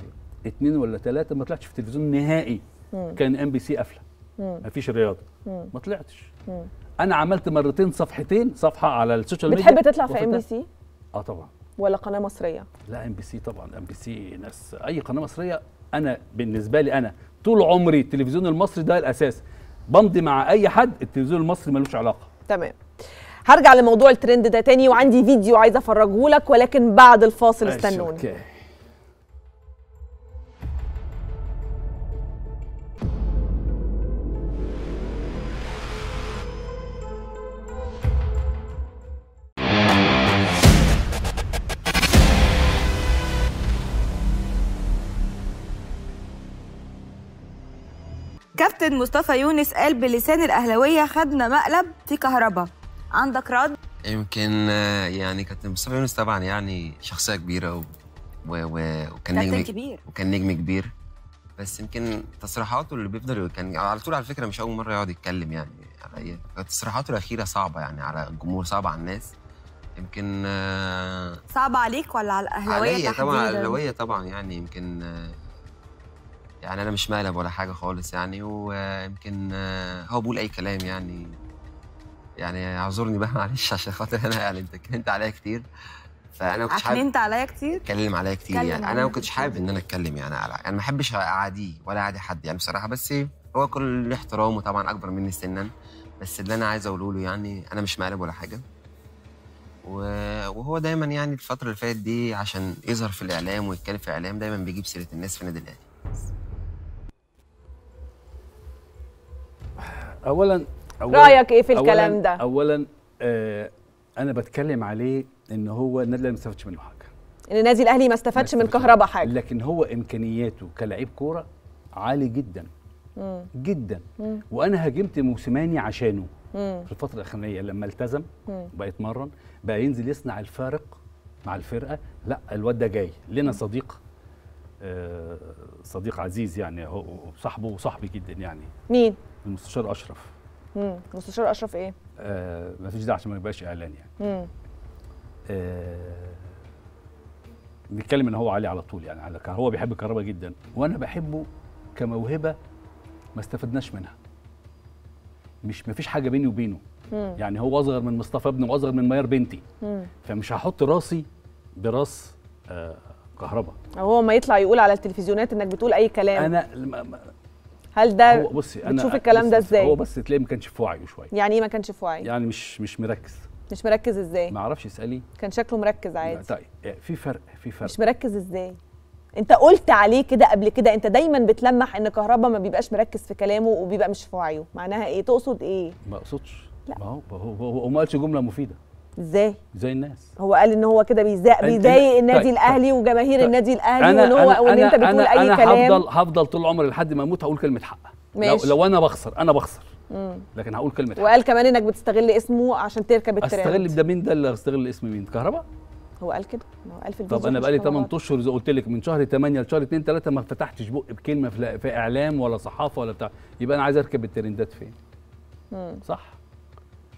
اتنين ولا ثلاثة ما طلعتش في التلفزيون نهائي مم. كان ام بي سي قافله مفيش رياضه مم. ما طلعتش مم. انا عملت مرتين صفحتين صفحه على السوشيال ميديا بتحب تطلع في ام بي سي اه طبعا ولا قناه مصريه لا ام بي سي طبعا ام بي سي ناس اي قناه مصريه انا بالنسبه لي انا طول عمري التلفزيون المصري ده الاساس بمضي مع اي حد التلفزيون المصري ملوش علاقه تمام هرجع لموضوع الترند ده تاني وعندي فيديو عايزه افرجه لك ولكن بعد الفاصل استنوني كابتن مصطفى يونس قال بلسان الاهلاويه خدنا مقلب في كهربا عندك رد يمكن آه، يعني كابتن مصطفى يونس طبعا يعني شخصيه كبيره و... و... و... وكان نجم كبير وكان نجم كبير بس يمكن تصريحاته اللي بيفضل كان على طول على فكره مش اول مره يقعد يتكلم يعني, يعني تصريحاته الاخيره صعبه يعني على الجمهور صعبه على الناس يمكن آه، صعبه عليك ولا على الاهلاويه عليا طبعا الاهلاويه طبعا يعني يمكن آه، يعني انا مش مقلب ولا حاجه خالص يعني ويمكن آه، هو بقول اي كلام يعني يعني اعذرني بقى معلش عشان خاطر انا يعني انت اتكلمت عليا كتير فانا ما كنتش حابب انت عليا كتير اتكلم عليا كتير يعني انا ما كنتش حابب ان انا اتكلم يعني على يعني ما بحبش اعاديه ولا اعادي حد يعني بصراحه بس هو كل احترامه طبعا اكبر مني سنا بس اللي انا عايز اقوله له يعني انا مش مقلب ولا حاجه وهو دايما يعني الفتره اللي فاتت دي عشان يظهر في الاعلام ويتكلم في الاعلام دايما بيجيب سيره الناس في نادي الاهلي اولا, أولاً رايك ايه في الكلام ده اولا آه انا بتكلم عليه ان هو النادي الاهلي ما استفادش منه حاجه ان النادي الاهلي ما استفادش من كهربا حاجه لكن هو امكانياته كلاعب كوره عالي جدا مم. جدا مم. وانا هاجمت موسيماني عشانه مم. في الفتره الاخرانيه لما التزم وبقى يتمرن بقى ينزل يصنع الفارق مع الفرقه لا الواد ده جاي لنا صديق آه، صديق عزيز يعني هو صاحبه وصاحبي جدا يعني مين المستشار اشرف امم المستشار اشرف ايه؟ آه مفيش داعي عشان ما يبقاش اعلان يعني امم آه نتكلم ان هو علي على طول يعني على هو بيحب الكهرباء جدا وانا بحبه كموهبه ما استفدناش منها مش مفيش حاجه بيني وبينه مم. يعني هو اصغر من مصطفى ابني واصغر من ميار بنتي مم. فمش هحط راسي براس آه كهرباء هو ما يطلع يقول على التلفزيونات انك بتقول اي كلام انا هل ده هو بصي أنا بتشوف الكلام ده ازاي هو بس تلاقيه ما كانش في وعيه شويه يعني ايه ما كانش في وعيه يعني مش مش مركز مش مركز ازاي ما اعرفش اسالي كان شكله مركز عادي طيب إيه، في فرق في فرق مش مركز ازاي انت قلت عليه كده قبل كده انت دايما بتلمح ان كهربا ما بيبقاش مركز في كلامه وبيبقى مش في وعيه معناها ايه تقصد ايه ما اقصدش لا ما هو هو هو ما قالش جمله مفيده ازاي زي الناس هو قال ان هو كده بيضايق النادي طيب الاهلي طيب وجماهير طيب النادي الاهلي أنا وان هو أنا وان انت بتقول أنا اي أنا كلام انا هفضل هفضل طول عمري لحد ما اموت هقول كلمه حق ماشي. لو, لو انا بخسر انا بخسر مم. لكن هقول كلمه حق وقال كمان انك بتستغل اسمه عشان تركب الترند استغل ده مين ده اللي استغل اسم مين كهرباء هو قال كده هو قال في الفيديو طب انا بقالي 8 اشهر زي قلت لك من شهر 8 لشهر 2 3 ما فتحتش بق بكلمه في, في اعلام ولا صحافه ولا بتاع يبقى انا عايز اركب الترندات فين مم. صح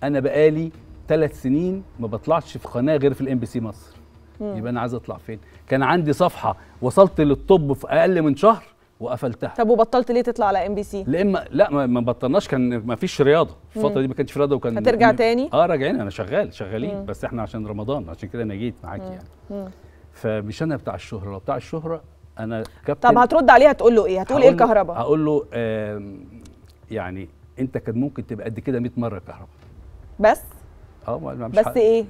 انا بقالي ثلاث سنين ما بطلعش في قناه غير في الام بي سي مصر مم. يبقى انا عايز اطلع فين كان عندي صفحه وصلت للطب في اقل من شهر وقفلتها طب وبطلت ليه تطلع على ام بي سي لا اما لا ما بطلناش كان ما فيش رياضه الفتره دي ما كانش في رياضه وكان هترجع م... تاني اه راجعين انا شغال شغالين مم. بس احنا عشان رمضان عشان كده انا جيت معاك يعني مم. فمش انا بتاع الشهره لو بتاع الشهره انا كابتن طب هترد عليه هتقول له ايه هتقول ايه الكهرباء هقول له آه يعني انت كان ممكن تبقى قد كده 100 مره كهرباء بس اه، مش بس حق. ايه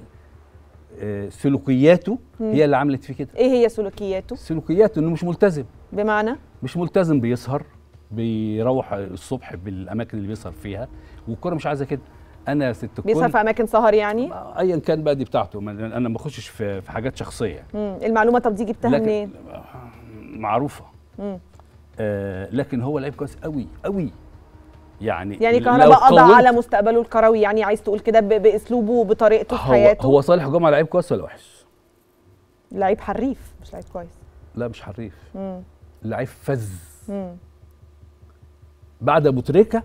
آه، سلوكياته مم. هي اللي عملت فيه كده ايه هي سلوكياته سلوكياته انه مش ملتزم بمعنى مش ملتزم بيسهر بيروح الصبح بالاماكن اللي بيسهر فيها والكره مش عايزه كده انا ست الكل بيسهر في اماكن سهر يعني ايا كان بقى دي بتاعته انا ما بخشش في حاجات شخصيه مم. المعلومه طب دي جبتها منين معروفه آه لكن هو لعيب كويس قوي قوي يعني يعني كهربا قضى على مستقبله الكروي يعني عايز تقول كده باسلوبه وبطريقته في حياته هو صالح جمعه لعيب كويس ولا وحش؟ لعيب حريف مش لعيب كويس لا مش حريف امم لعيب فز امم بعد ابو تريكه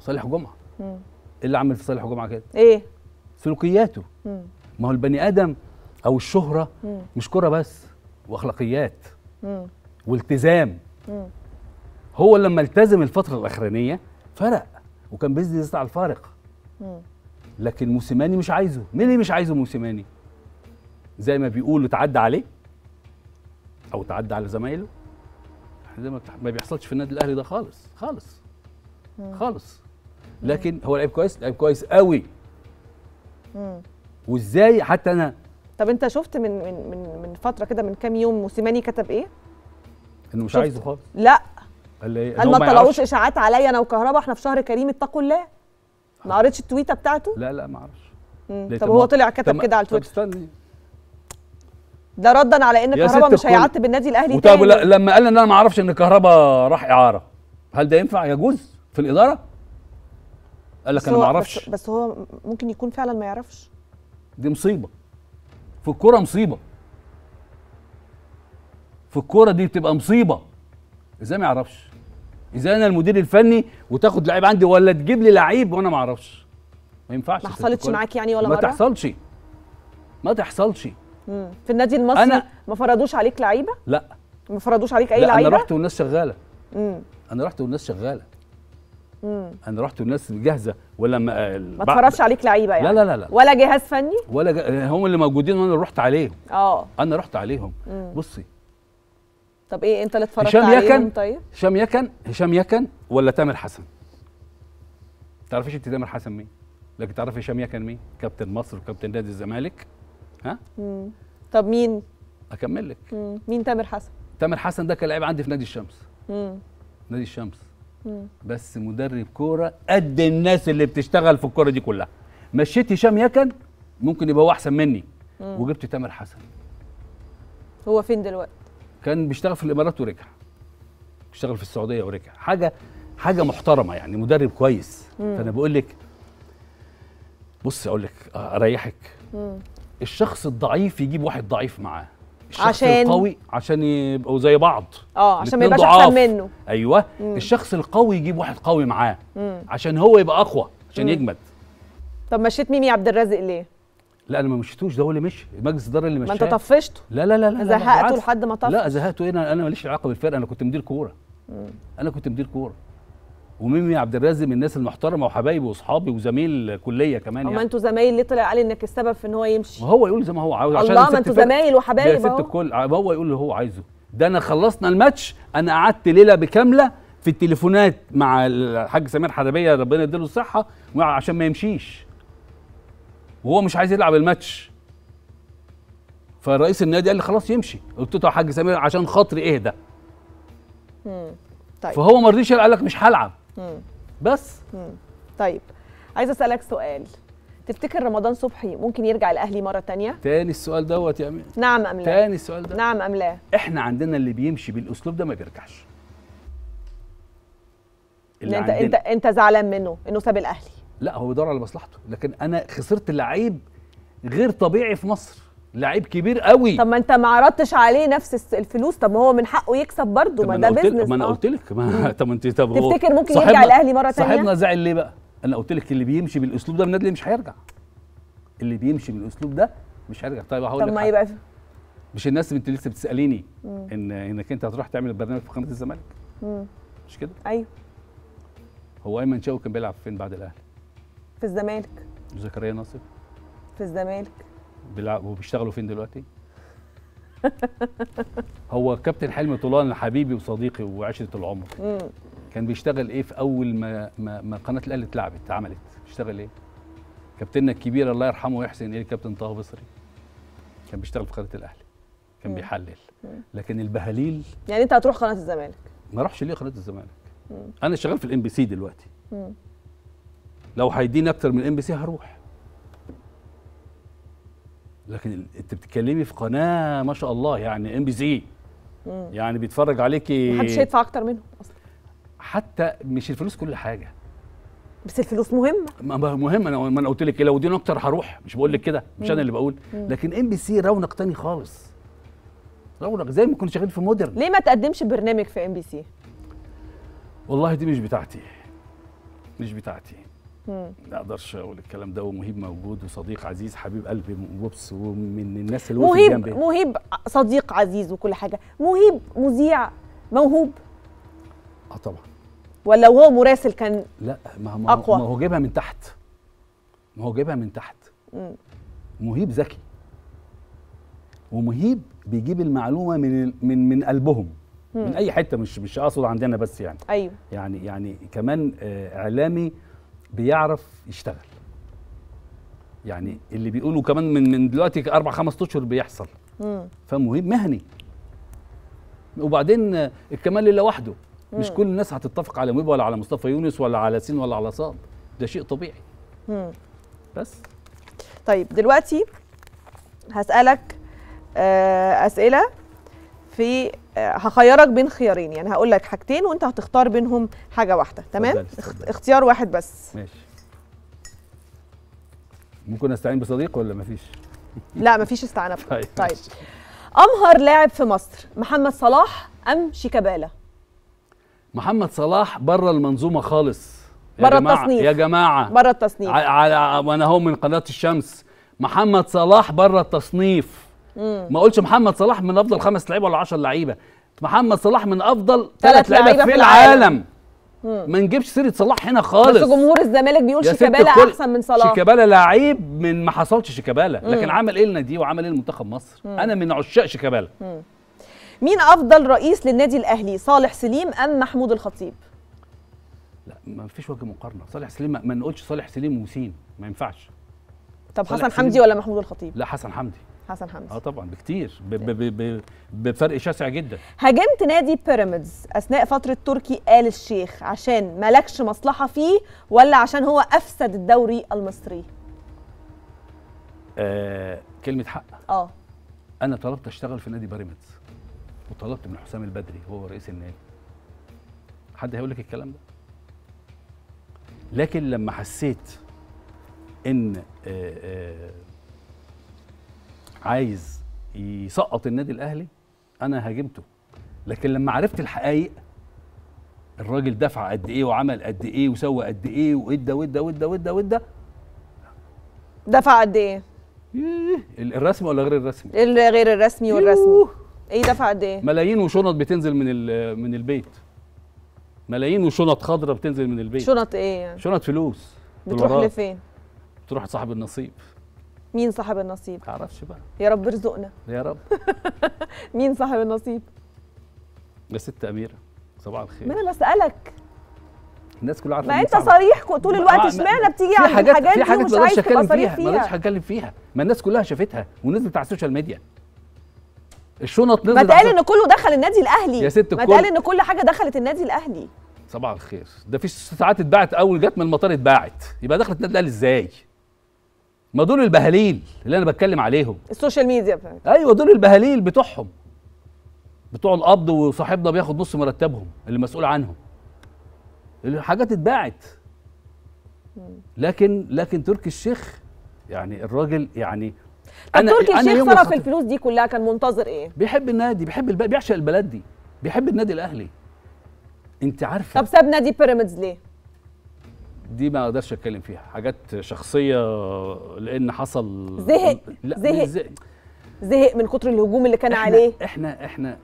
صالح جمعه ايه اللي عمل في صالح جمعه كده ايه سلوكياته مم. ما هو البني ادم او الشهره مم. مش كره بس واخلاقيات امم والتزام مم. هو لما التزم الفتره الاخرانيه فرق وكان بيزنس على الفارق لكن موسيماني مش عايزه مين اللي مش عايزه موسيماني زي ما بيقولوا تعدى عليه او تعدى على زمايله زي ما ما بيحصلش في النادي الاهلي ده خالص خالص خالص لكن هو لعيب كويس لعيب كويس قوي وازاي حتى انا طب انت شفت من من من من فتره كده من كام يوم موسيماني كتب ايه انه مش عايزه خالص لا اللي قال ما طلعوش اشاعات عليا انا وكهربا احنا في شهر كريم اتقوا الله ما قريتش التويته بتاعته لا لا ما اعرفش طب هو طلع كتب كده على التويتر استني ده ردا على ان كهربا مش هيعاتب النادي الاهلي طب لما قال ان انا ما اعرفش ان كهربا راح اعاره هل ده ينفع يجوز في الاداره قال لك انا ما اعرفش بس, بس هو ممكن يكون فعلا ما يعرفش دي مصيبه في الكوره مصيبه في الكوره دي بتبقى مصيبه ازاي ما يعرفش اذا انا المدير الفني وتاخد لعيب عندي ولا تجيب لي لعيب وانا ما اعرفش ما ينفعش ما حصلتش معاك يعني ولا ما مره ما تحصلش ما تحصلش مم. في النادي المصري أنا... ما فرضوش عليك لعيبه لا ما فرضوش عليك اي لعيبه انا رحت والناس شغاله مم. انا رحت والناس شغاله مم. انا رحت والناس جاهزه ولا ما ما اتفرجش عليك لعيبه يعني لا لا لا ولا جهاز فني ولا ج... هم اللي موجودين وانا رحت عليهم اه انا رحت عليهم مم. بصي طب ايه انت اللي اتفرجت هشام يكن طيب هشام يكن هشام يكن ولا تامر حسن تعرفيش انت تامر حسن مين لكن تعرفي هشام يكن مين كابتن مصر وكابتن نادي الزمالك ها مم. طب مين اكمل لك مم. مين تامر حسن تامر حسن ده كان لعيب عندي في نادي الشمس مم. نادي الشمس مم. بس مدرب كوره قد الناس اللي بتشتغل في الكوره دي كلها مشيت هشام يكن ممكن يبقى هو احسن مني مم. وجبت تامر حسن هو فين دلوقتي كان بيشتغل في الامارات ورجع بيشتغل في السعوديه ورجع حاجه حاجه محترمه يعني مدرب كويس مم. فانا بقول لك بص اقول لك اريحك مم. الشخص الضعيف يجيب واحد ضعيف معاه الشخص عشان القوي عشان يبقوا زي بعض اه عشان ما يبقاش احسن منه ايوه مم. الشخص القوي يجيب واحد قوي معاه مم. عشان هو يبقى اقوى عشان مم. يجمد طب مشيت ميمي عبد الرازق ليه لا انا ما مشيتوش ده هو اللي مشي مجلس الاداره اللي مشي ما انت طفشته لا لا لا لا زهقته لحد ما طفش لا زهقته ايه انا ماليش علاقه بالفرقه انا كنت مدير كوره انا كنت مدير كوره وميمي عبد الرازق من الناس المحترمه وحبايبي واصحابي وزميل كليه كمان يعني ما انتوا زمايل ليه طلع قال انك السبب في ان هو يمشي هو يقول زي ما هو عاوز الله ما انتوا زمايل وحبايب ست الكل هو يقول اللي هو عايزه ده انا خلصنا الماتش انا قعدت ليله بكامله في التليفونات مع الحاج سمير حربيه ربنا يديله الصحه عشان ما يمشيش وهو مش عايز يلعب الماتش فالرئيس النادي قال لي خلاص يمشي قلت له يا حاج سمير عشان خاطري اهدى طيب فهو ما رضيش قال لك مش هلعب بس مم. طيب عايز اسالك سؤال تفتكر رمضان صبحي ممكن يرجع الاهلي مره تانية؟ تاني السؤال دوت يا امين نعم ام لا تاني السؤال ده نعم ام لا احنا عندنا اللي بيمشي بالاسلوب ده ما بيرجعش اللي انت عندنا. انت انت زعلان منه انه ساب الاهلي لا هو بيدور على مصلحته لكن انا خسرت لعيب غير طبيعي في مصر لعيب كبير قوي طب ما انت ما عرضتش عليه نفس الفلوس طب ما هو من حقه يكسب برضه ما ده بيزنس ما انا آه. قلت لك ما طب انت طب تفتكر ممكن يرجع الاهلي مره ثانيه صاحبنا زعل ليه بقى انا قلت لك اللي بيمشي بالاسلوب ده من النادي مش هيرجع اللي بيمشي بالاسلوب ده مش هيرجع طيب هقول لك طب ما يبقى في... مش الناس انت لسه بتساليني مم. ان انك انت هتروح تعمل برنامج في قناه الزمالك مم. مش كده ايوه هو ايمن شاوي كان بيلعب فين بعد الاهلي في الزمالك زكريا ناصر في الزمالك بيلعب وبيشتغلوا فين دلوقتي؟ هو كابتن حلمي طولان حبيبي وصديقي وعشره العمر مم. كان بيشتغل ايه في اول ما ما, ما قناه الاهلي اتلعبت اتعملت بيشتغل ايه؟ كابتننا الكبير الله يرحمه ويحسن ايه كابتن طه بصري كان بيشتغل في قناه الاهلي كان مم. بيحلل لكن البهاليل يعني انت هتروح قناه الزمالك ما اروحش ليه قناه الزمالك مم. انا شغال في الام بي سي دلوقتي لو هيديني اكتر من ام بي سي هروح لكن انت بتتكلمي في قناه ما شاء الله يعني ام بي سي يعني بيتفرج عليكي محدش هيدفع اكتر منهم اصلا حتى مش الفلوس كل حاجه بس الفلوس مهمه مهمه انا ما انا قلت لك لو اديني اكتر هروح مش بقول لك كده مش مم. انا اللي بقول مم. لكن ام بي سي رونق تاني خالص رونق زي ما كنت شغال في مودرن ليه ما تقدمش برنامج في ام بي سي والله دي مش بتاعتي مش بتاعتي ما اقدرش اقول الكلام ده ومهيب موجود وصديق عزيز حبيب قلبي وبس ومن الناس اللي مهيب جنبي مهيب صديق عزيز وكل حاجه مهيب مذيع موهوب اه طبعا ولا وهو مراسل كان لا ما هو أقوى. ما هو جايبها من تحت ما هو جايبها من تحت مم. مهيب ذكي ومهيب بيجيب المعلومه من من من قلبهم مم. من اي حته مش مش اقصد عندنا بس يعني ايوه يعني يعني كمان آه، اعلامي آه بيعرف يشتغل يعني اللي بيقولوا كمان من من دلوقتي اربع خمس اشهر بيحصل فمهم مهني وبعدين الكمال اللي لوحده مش كل الناس هتتفق على مبى ولا على مصطفى يونس ولا على سين ولا على صاد ده شيء طبيعي بس طيب دلوقتي هسألك آه، أسئلة في آه، هخيرك بين خيارين يعني هقول لك حاجتين وانت هتختار بينهم حاجه واحده تمام اختيار واحد بس ماشي ممكن استعين بصديق ولا مفيش لا مفيش استعانه طيب طيب امهر لاعب في مصر محمد صلاح ام شيكابالا محمد صلاح بره المنظومه خالص بره التصنيف يا جماعه بره التصنيف وانا هو من قناه الشمس محمد صلاح بره التصنيف ما اقولش محمد صلاح من افضل خمس لعيبه ولا 10 لعيبه محمد صلاح من افضل ثلاث لعيبه في العالم العالم. ما نجيبش سيره صلاح هنا خالص بس جمهور الزمالك بيقول شيكابالا احسن من صلاح شيكابالا لعيب من ما حصلش شيكابالا لكن عمل ايه لنا دي وعمل ايه لمنتخب مصر مم. انا من عشاق شيكابالا مين افضل رئيس للنادي الاهلي صالح سليم ام محمود الخطيب لا ما فيش وجه مقارنه صالح سليم ما نقولش صالح سليم وسيم ما ينفعش طب حسن حمدي ولا محمود الخطيب لا حسن حمدي حسن حمزه اه طبعا بكتير ب ب ب بفرق شاسع جدا هاجمت نادي بيراميدز اثناء فتره تركي ال الشيخ عشان مالكش مصلحه فيه ولا عشان هو افسد الدوري المصري آه كلمه حق اه انا طلبت اشتغل في نادي بيراميدز وطلبت من حسام البدري هو رئيس النادي حد هيقول لك الكلام ده لكن لما حسيت ان آه، آه، عايز يسقط النادي الاهلي انا هاجمته لكن لما عرفت الحقائق الراجل دفع قد ايه وعمل قد ايه وسوى قد ايه وادى وادى وادى وادى وادى دفع قد ايه؟ الرسمي ولا غير الرسمي؟ غير الرسمي والرسمي ايه دفع قد ايه؟ ملايين وشنط بتنزل من من البيت ملايين وشنط خضراء بتنزل من البيت شنط ايه يعني؟ شنط فلوس بتروح لفين؟ بتروح لصاحب النصيب مين صاحب النصيب؟ معرفش بقى يا رب ارزقنا يا رب مين صاحب النصيب؟ يا ست أميرة صباح الخير ما أنا بسألك الناس كلها عارفه ما انت صريح طول الوقت اشمعنى بتيجي على الحاجات, الحاجات في حاجات مش عايز تبقى صريح فيها ما اقدرش اتكلم فيها ما الناس كلها شافتها ونزلت على السوشيال ميديا الشنط نزلت ما تقال ان كله دخل النادي الاهلي يا ست ما تقال ان كل حاجه دخلت النادي الاهلي صباح الخير ده في ساعات اتباعت اول جت من المطار اتباعت يبقى دخلت النادي الاهلي ازاي ما دول البهاليل اللي انا بتكلم عليهم السوشيال ميديا بقى. ايوه دول البهاليل بتوعهم بتوع القبض وصاحبنا بياخد نص مرتبهم اللي مسؤول عنهم الحاجات اتباعت لكن لكن تركي الشيخ يعني الراجل يعني طب أنا تركي الشيخ صرف الفلوس دي كلها كان منتظر ايه؟ بيحب النادي بيحب الب... بيعشق البلد دي بيحب النادي الاهلي انت عارفه طب ساب نادي بيراميدز ليه؟ دي ما اقدرش اتكلم فيها حاجات شخصيه لان حصل زهق لا زهق زهق, زهق من كتر الهجوم اللي كان إحنا عليه احنا احنا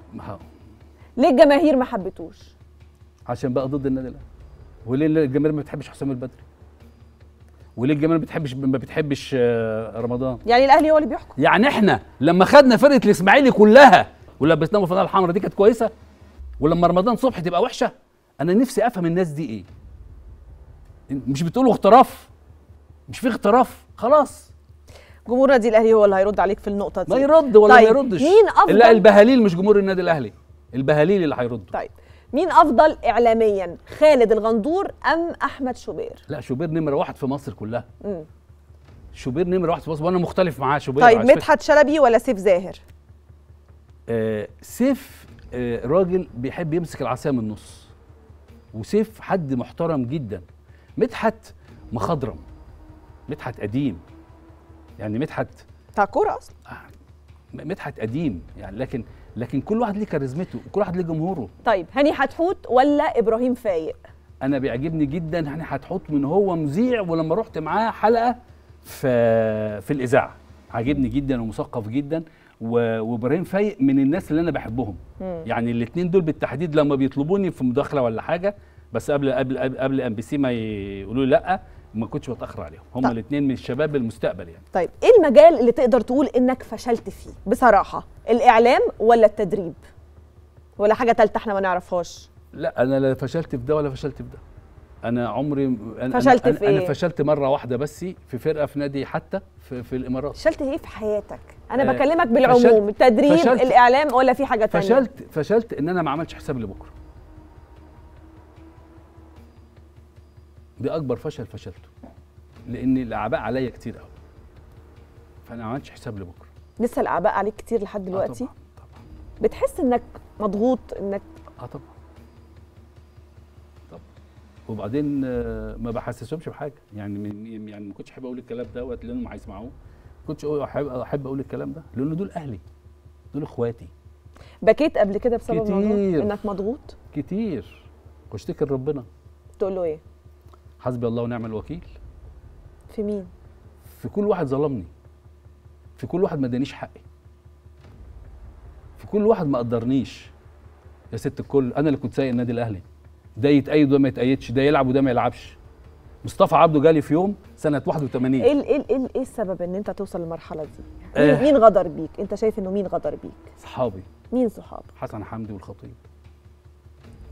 ليه الجماهير ما حبتوش عشان بقى ضد النادي الاهلي وليه الجماهير ما بتحبش حسام البدري وليه الجماهير ما بتحبش ما بتحبش آه، رمضان يعني الاهلي هو اللي بيحكم يعني احنا لما خدنا فرقه الاسماعيلي كلها ولبسناهم الفانله الحمراء دي كانت كويسه ولما رمضان صبحي تبقى وحشه انا نفسي افهم الناس دي ايه مش بتقولوا اغتراف مش في اغتراف خلاص جمهور النادي الاهلي هو اللي هيرد عليك في النقطه دي ما يرد ولا طيب. ما يردش مين افضل لا البهاليل مش جمهور النادي الاهلي البهاليل اللي هيردوا طيب مين افضل اعلاميا خالد الغندور ام احمد شوبير لا شوبير نمره واحد في مصر كلها امم شوبير نمره واحد في مصر وانا مختلف معاه شوبير طيب مدحت شلبي ولا سيف زاهر آه سيف آه راجل بيحب يمسك العصا من النص وسيف حد محترم جدا مدحت مخضرم مدحت قديم يعني مدحت بتاع كوره اصلا آه، مدحت قديم يعني لكن لكن كل واحد ليه كاريزمته وكل واحد ليه جمهوره طيب هاني حتحوت ولا ابراهيم فايق انا بيعجبني جدا هاني حتحوت من هو مذيع ولما رحت معاه حلقه في في الاذاعه عاجبني جدا ومثقف جدا وابراهيم فايق من الناس اللي انا بحبهم مم. يعني الاثنين دول بالتحديد لما بيطلبوني في مداخله ولا حاجه بس قبل قبل قبل, ام بي سي ما يقولوا لي لا ما كنتش بتاخر عليهم هم طيب. الاثنين من الشباب المستقبل يعني طيب ايه المجال اللي تقدر تقول انك فشلت فيه بصراحه الاعلام ولا التدريب ولا حاجه ثالثه احنا ما نعرفهاش لا انا لا فشلت في ده ولا فشلت في ده انا عمري أنا فشلت أنا في أنا, إيه؟ أنا فشلت مره واحده بس في فرقه في نادي حتى في, في الامارات فشلت ايه في حياتك انا آه بكلمك بالعموم فشلت التدريب فشلت الاعلام ولا في حاجه ثانيه فشلت فشلت ان انا ما عملتش حساب لبكره ده اكبر فشل فشلته لان الاعباء عليا كتير قوي فانا ما عملتش حساب لبكره لسه الاعباء عليك كتير لحد آه دلوقتي آه طبعا طبعا بتحس انك مضغوط انك اه طبعا طبعا وبعدين آه، ما بحسسهمش بحاجه يعني من يعني ما كنتش احب اقول الكلام دوت لانهم هيسمعوه ما كنتش احب اقول الكلام ده لان دول اهلي دول اخواتي بكيت قبل كده بسبب كتير. الموضوع انك مضغوط كتير واشتكي ربنا تقول له ايه حسبي الله ونعم الوكيل في مين في كل واحد ظلمني في كل واحد ما ادانيش حقي في كل واحد ما قدرنيش يا ست الكل انا اللي كنت سايق النادي الاهلي ده يتأيد وده ما يتأيدش ده يلعب وده ما يلعبش مصطفى عبده جالي في يوم سنه 81 ايه ايه ايه ايه السبب ان انت توصل للمرحله دي آه. مين غدر بيك انت شايف انه مين غدر بيك صحابي مين صحابك حسن حمدي والخطيب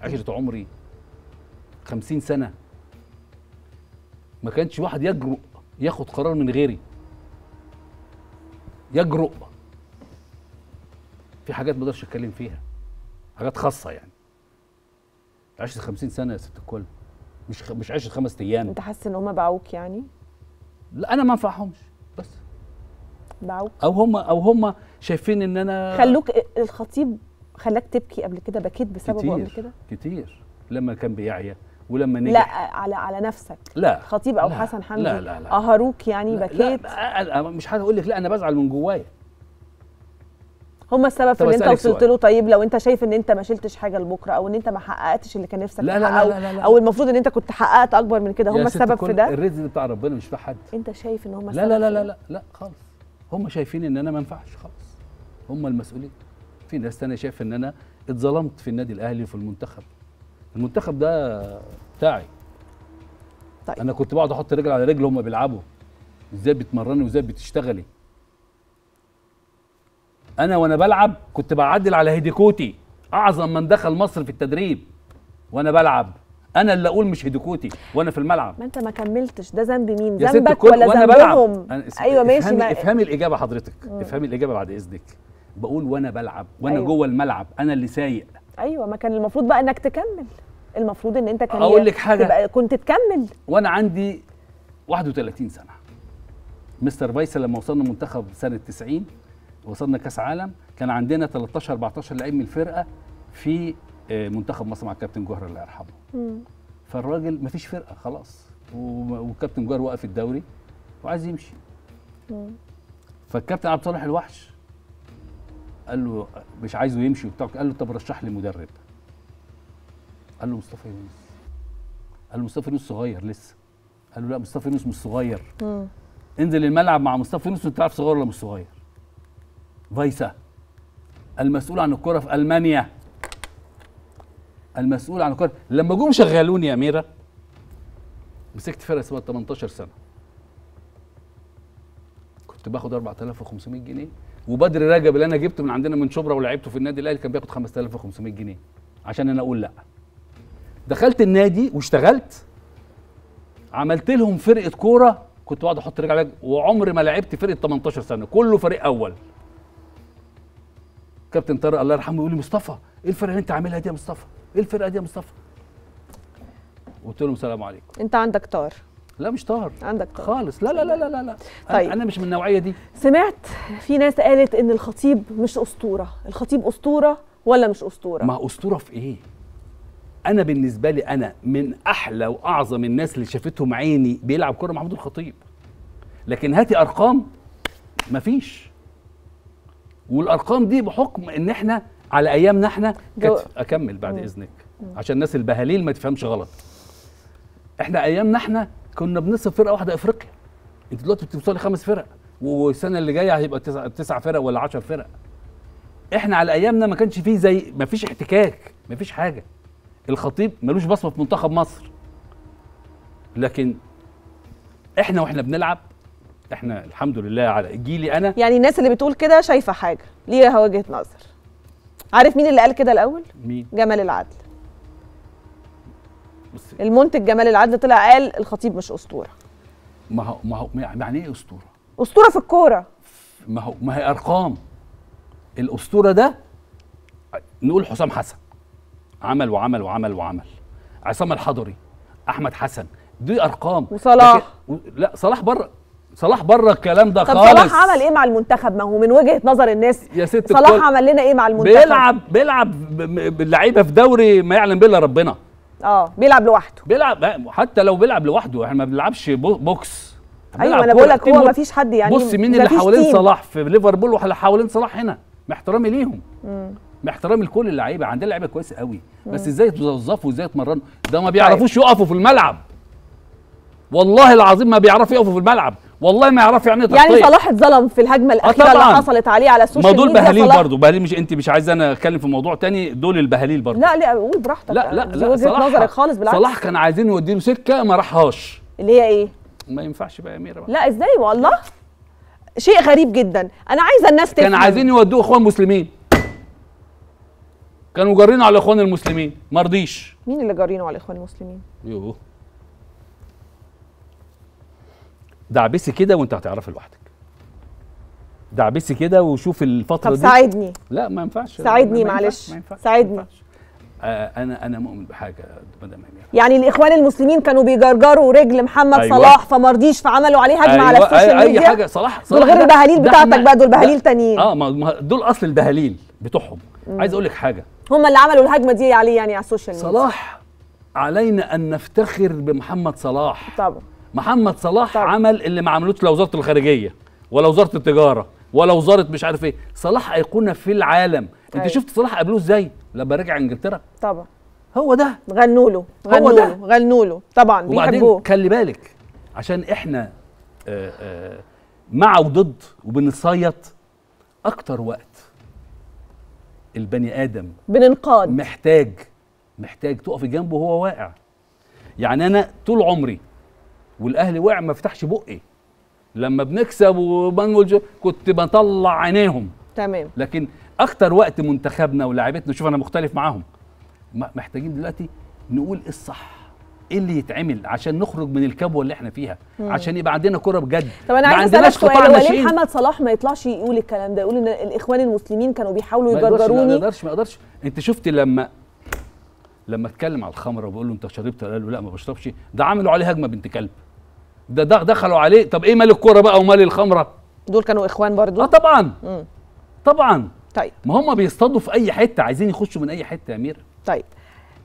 عشره عمري 50 سنه ما كانش واحد يجرؤ ياخد قرار من غيري يجرؤ في حاجات ما اقدرش اتكلم فيها حاجات خاصه يعني عشت 50 سنه يا ست الكل مش خ... مش عشت خمس ايام انت حاسس ان هم باعوك يعني لا انا ما انفعهمش بس باعوك او هم او هم شايفين ان انا خلوك الخطيب خلاك تبكي قبل كده بكيت بسببه قبل كده كتير لما كان بيعيا ولما نجح لا على على نفسك لا خطيب او لا حسن حمدي لا لا لا قهروك يعني لا بكيت لا, لا مش اقول لك لا انا بزعل من جوايا هم السبب في اللي انت وصلت له طيب لو انت شايف ان انت ما شلتش حاجه لبكره او ان انت ما حققتش اللي كان نفسك لا لا, لا, لا, لا او المفروض ان انت كنت حققت اكبر من كده هم السبب في ده الرزق بتاع ربنا مش بتاع حد انت شايف ان هم لا لا لا لا إيه؟ لا, لا خالص هم شايفين ان انا ما ينفعش خالص هم المسؤولين في ناس انا شايف ان انا اتظلمت في النادي الاهلي وفي المنتخب المنتخب ده بتاعي طيب. انا كنت بقعد احط رجل على رجل هما بيلعبوا ازاي بتمرني وازاي بتشتغلي انا وانا بلعب كنت بعدل على هيديكوتي اعظم من دخل مصر في التدريب وانا بلعب انا اللي اقول مش هيديكوتي وانا في الملعب ما انت ما كملتش ده ذنب مين ذنبك ولا ذنبهم ايوه ماشي افهمي, ما... افهمي الاجابه حضرتك مم. افهمي الاجابه بعد اذنك بقول وانا بلعب وانا أيوة. جوه الملعب انا اللي سايق ايوه ما كان المفروض بقى انك تكمل المفروض ان انت كان اقول لك حاجه تبقى كنت تكمل وانا عندي 31 سنه مستر فيصل لما وصلنا منتخب سنه 90 وصلنا كاس عالم كان عندنا 13 14 لعيب من الفرقه في آه، منتخب مصر مع الكابتن جوهر الله يرحمه فالراجل مفيش فرقه خلاص وكابتن جوهر وقف الدوري وعايز يمشي فالكابتن عبد الصالح الوحش قال له مش عايزه يمشي وبتاع قال له طب رشح لي مدرب قال له مصطفى يونس قال له مصطفى يونس صغير لسه قال له لا مصطفى يونس مش صغير مم. انزل الملعب مع مصطفى يونس وانت تعرف صغير ولا مش صغير فايسا المسؤول عن الكره في المانيا المسؤول عن الكره لما جم شغلوني يا ميرا مسكت فرقه اسمها 18 سنه كنت باخد 4500 جنيه وبدر رجب اللي انا جبته من عندنا من شبرا ولعبته في النادي الاهلي كان بياخد 5500 جنيه عشان انا اقول لا دخلت النادي واشتغلت عملت لهم فرقه كوره كنت بقعد احط رجلي عليك وعمري ما لعبت فرقه 18 سنه كله فريق اول كابتن طارق الله يرحمه يقول لي مصطفى ايه الفرقه اللي انت عاملها دي يا مصطفى ايه الفرقه دي يا مصطفى قلت لهم السلام عليكم انت عندك طار لا مش طار عندك طار خالص لا لا لا لا لا, لا. طيب. انا مش من النوعيه دي سمعت في ناس قالت ان الخطيب مش اسطوره الخطيب اسطوره ولا مش اسطوره ما اسطوره في ايه انا بالنسبه لي انا من احلى واعظم الناس اللي شافتهم عيني بيلعب كره محمود الخطيب لكن هاتي ارقام مفيش والارقام دي بحكم ان احنا على ايامنا احنا اكمل بعد اذنك عشان الناس البهاليل ما تفهمش غلط احنا ايامنا احنا كنا بنصف فرقه واحده افريقيا انت دلوقتي بتوصلي خمس فرق والسنه اللي جايه هيبقى تسع, تسع فرق ولا 10 فرق احنا على ايامنا ما كانش فيه زي ما فيش احتكاك ما فيش حاجه الخطيب ملوش بصمه في منتخب مصر لكن احنا واحنا بنلعب احنا الحمد لله على جيلي انا يعني الناس اللي بتقول كده شايفه حاجه ليها وجهه نظر عارف مين اللي قال كده الاول مين جمال العدل بصي. المنتج جمال العدل طلع قال الخطيب مش اسطوره ما هو ما هو يعني ايه اسطوره اسطوره في الكوره ما هو ما هي ارقام الاسطوره ده نقول حسام حسن عمل وعمل وعمل وعمل عصام الحضري احمد حسن دي ارقام وصلاح لا صلاح بره صلاح بره الكلام ده طب خالص طب صلاح عمل ايه مع المنتخب ما هو من وجهه نظر الناس يا ست صلاح كل... عمل لنا ايه مع المنتخب بيلعب بيلعب باللعيبه في دوري ما يعلم به الا ربنا اه بيلعب لوحده بيلعب حتى لو بيلعب لوحده احنا ما بنلعبش بوكس ايوه انا بقول لك هو ما فيش حد يعني بص مين اللي حوالين صلاح في ليفربول واللي حوالين صلاح هنا باحترامي ليهم باحترامي لكل اللعيبه عندنا لعيبه كويسه قوي بس ازاي توظفوا ازاي تمرنوا ده ما طيب. بيعرفوش يقفوا في الملعب والله العظيم ما بيعرفوا يقفوا في الملعب والله ما يعرف يعني تغطية. يعني صلاح اتظلم في الهجمه آه، الاخيره اللي حصلت عليه على السوشيال ميديا ما دول بهاليل برضه بهاليل مش انت مش عايزه انا اتكلم في موضوع تاني دول البهاليل برضه لا لا قول براحتك لا لا لا وجهه نظرك خالص بالعكس صلاح كان عايزين يوديله سكه ما راحهاش اللي هي ايه؟ ما ينفعش بقى يا ميرا لا ازاي والله شيء غريب جدا انا عايزه الناس تفهم كان عايزين يودوه اخوان مسلمين كانوا جارين على الاخوان المسلمين ما رضيش مين اللي جارينه على الاخوان المسلمين يوه دعبسي كده وانت هتعرفي لوحدك دعبسي كده وشوف الفتره طب دي طب ساعدني لا ما ينفعش ساعدني معلش ساعدني آه انا انا مؤمن بحاجه مدام يعني الاخوان المسلمين كانوا بيجرجروا رجل محمد أيوة. صلاح فما رضيش فعملوا عليه هجمه أيوة. على السوشيال ميديا أي, اي حاجه صلاح, صلاح دول غير البهاليل بتاعتك بقى دول بهاليل تانيين اه ما دول اصل البهاليل بتوعهم عايز اقول لك حاجه هم اللي عملوا الهجمه دي عليه يعني على السوشيال ميديا صلاح علينا ان نفتخر بمحمد صلاح طبعا محمد صلاح طبعا. عمل اللي ما عملوش لا وزاره الخارجيه ولا وزاره التجاره ولا وزاره مش عارف ايه صلاح ايقونه في العالم أيوه. انت شفت صلاح قابلوه ازاي لما رجع انجلترا طبعا هو ده غنوا له غنوا له غنوا له طبعا بيحبوه خلي بالك عشان احنا آآ آه، آآ آه، مع وضد وبنصيط اكتر وقت البني ادم بننقاد محتاج محتاج تقف جنبه وهو واقع يعني انا طول عمري والاهلي واقع ما فتحش بقي لما بنكسب وبنقول كنت بطلع عينيهم تمام لكن اكتر وقت منتخبنا ولاعيبتنا شوف انا مختلف معاهم محتاجين دلوقتي نقول الصح ايه اللي يتعمل عشان نخرج من الكبوه اللي احنا فيها مم. عشان يبقى عندنا كره بجد طب انا عايز اسالك سؤال ليه محمد صلاح ما يطلعش يقول الكلام ده يقول ان الاخوان المسلمين كانوا بيحاولوا يجرجروني ما اقدرش ما اقدرش انت شفت لما لما اتكلم على الخمره وبقول له انت شربت قال له لا ما بشربش ده عملوا عليه هجمه بنت كلب ده ده دخلوا عليه طب ايه مال الكوره بقى ومال الخمره دول كانوا اخوان برضو اه طبعا مم. طبعا طيب ما هم بيصطادوا في اي حته عايزين يخشوا من اي حته يا امير طيب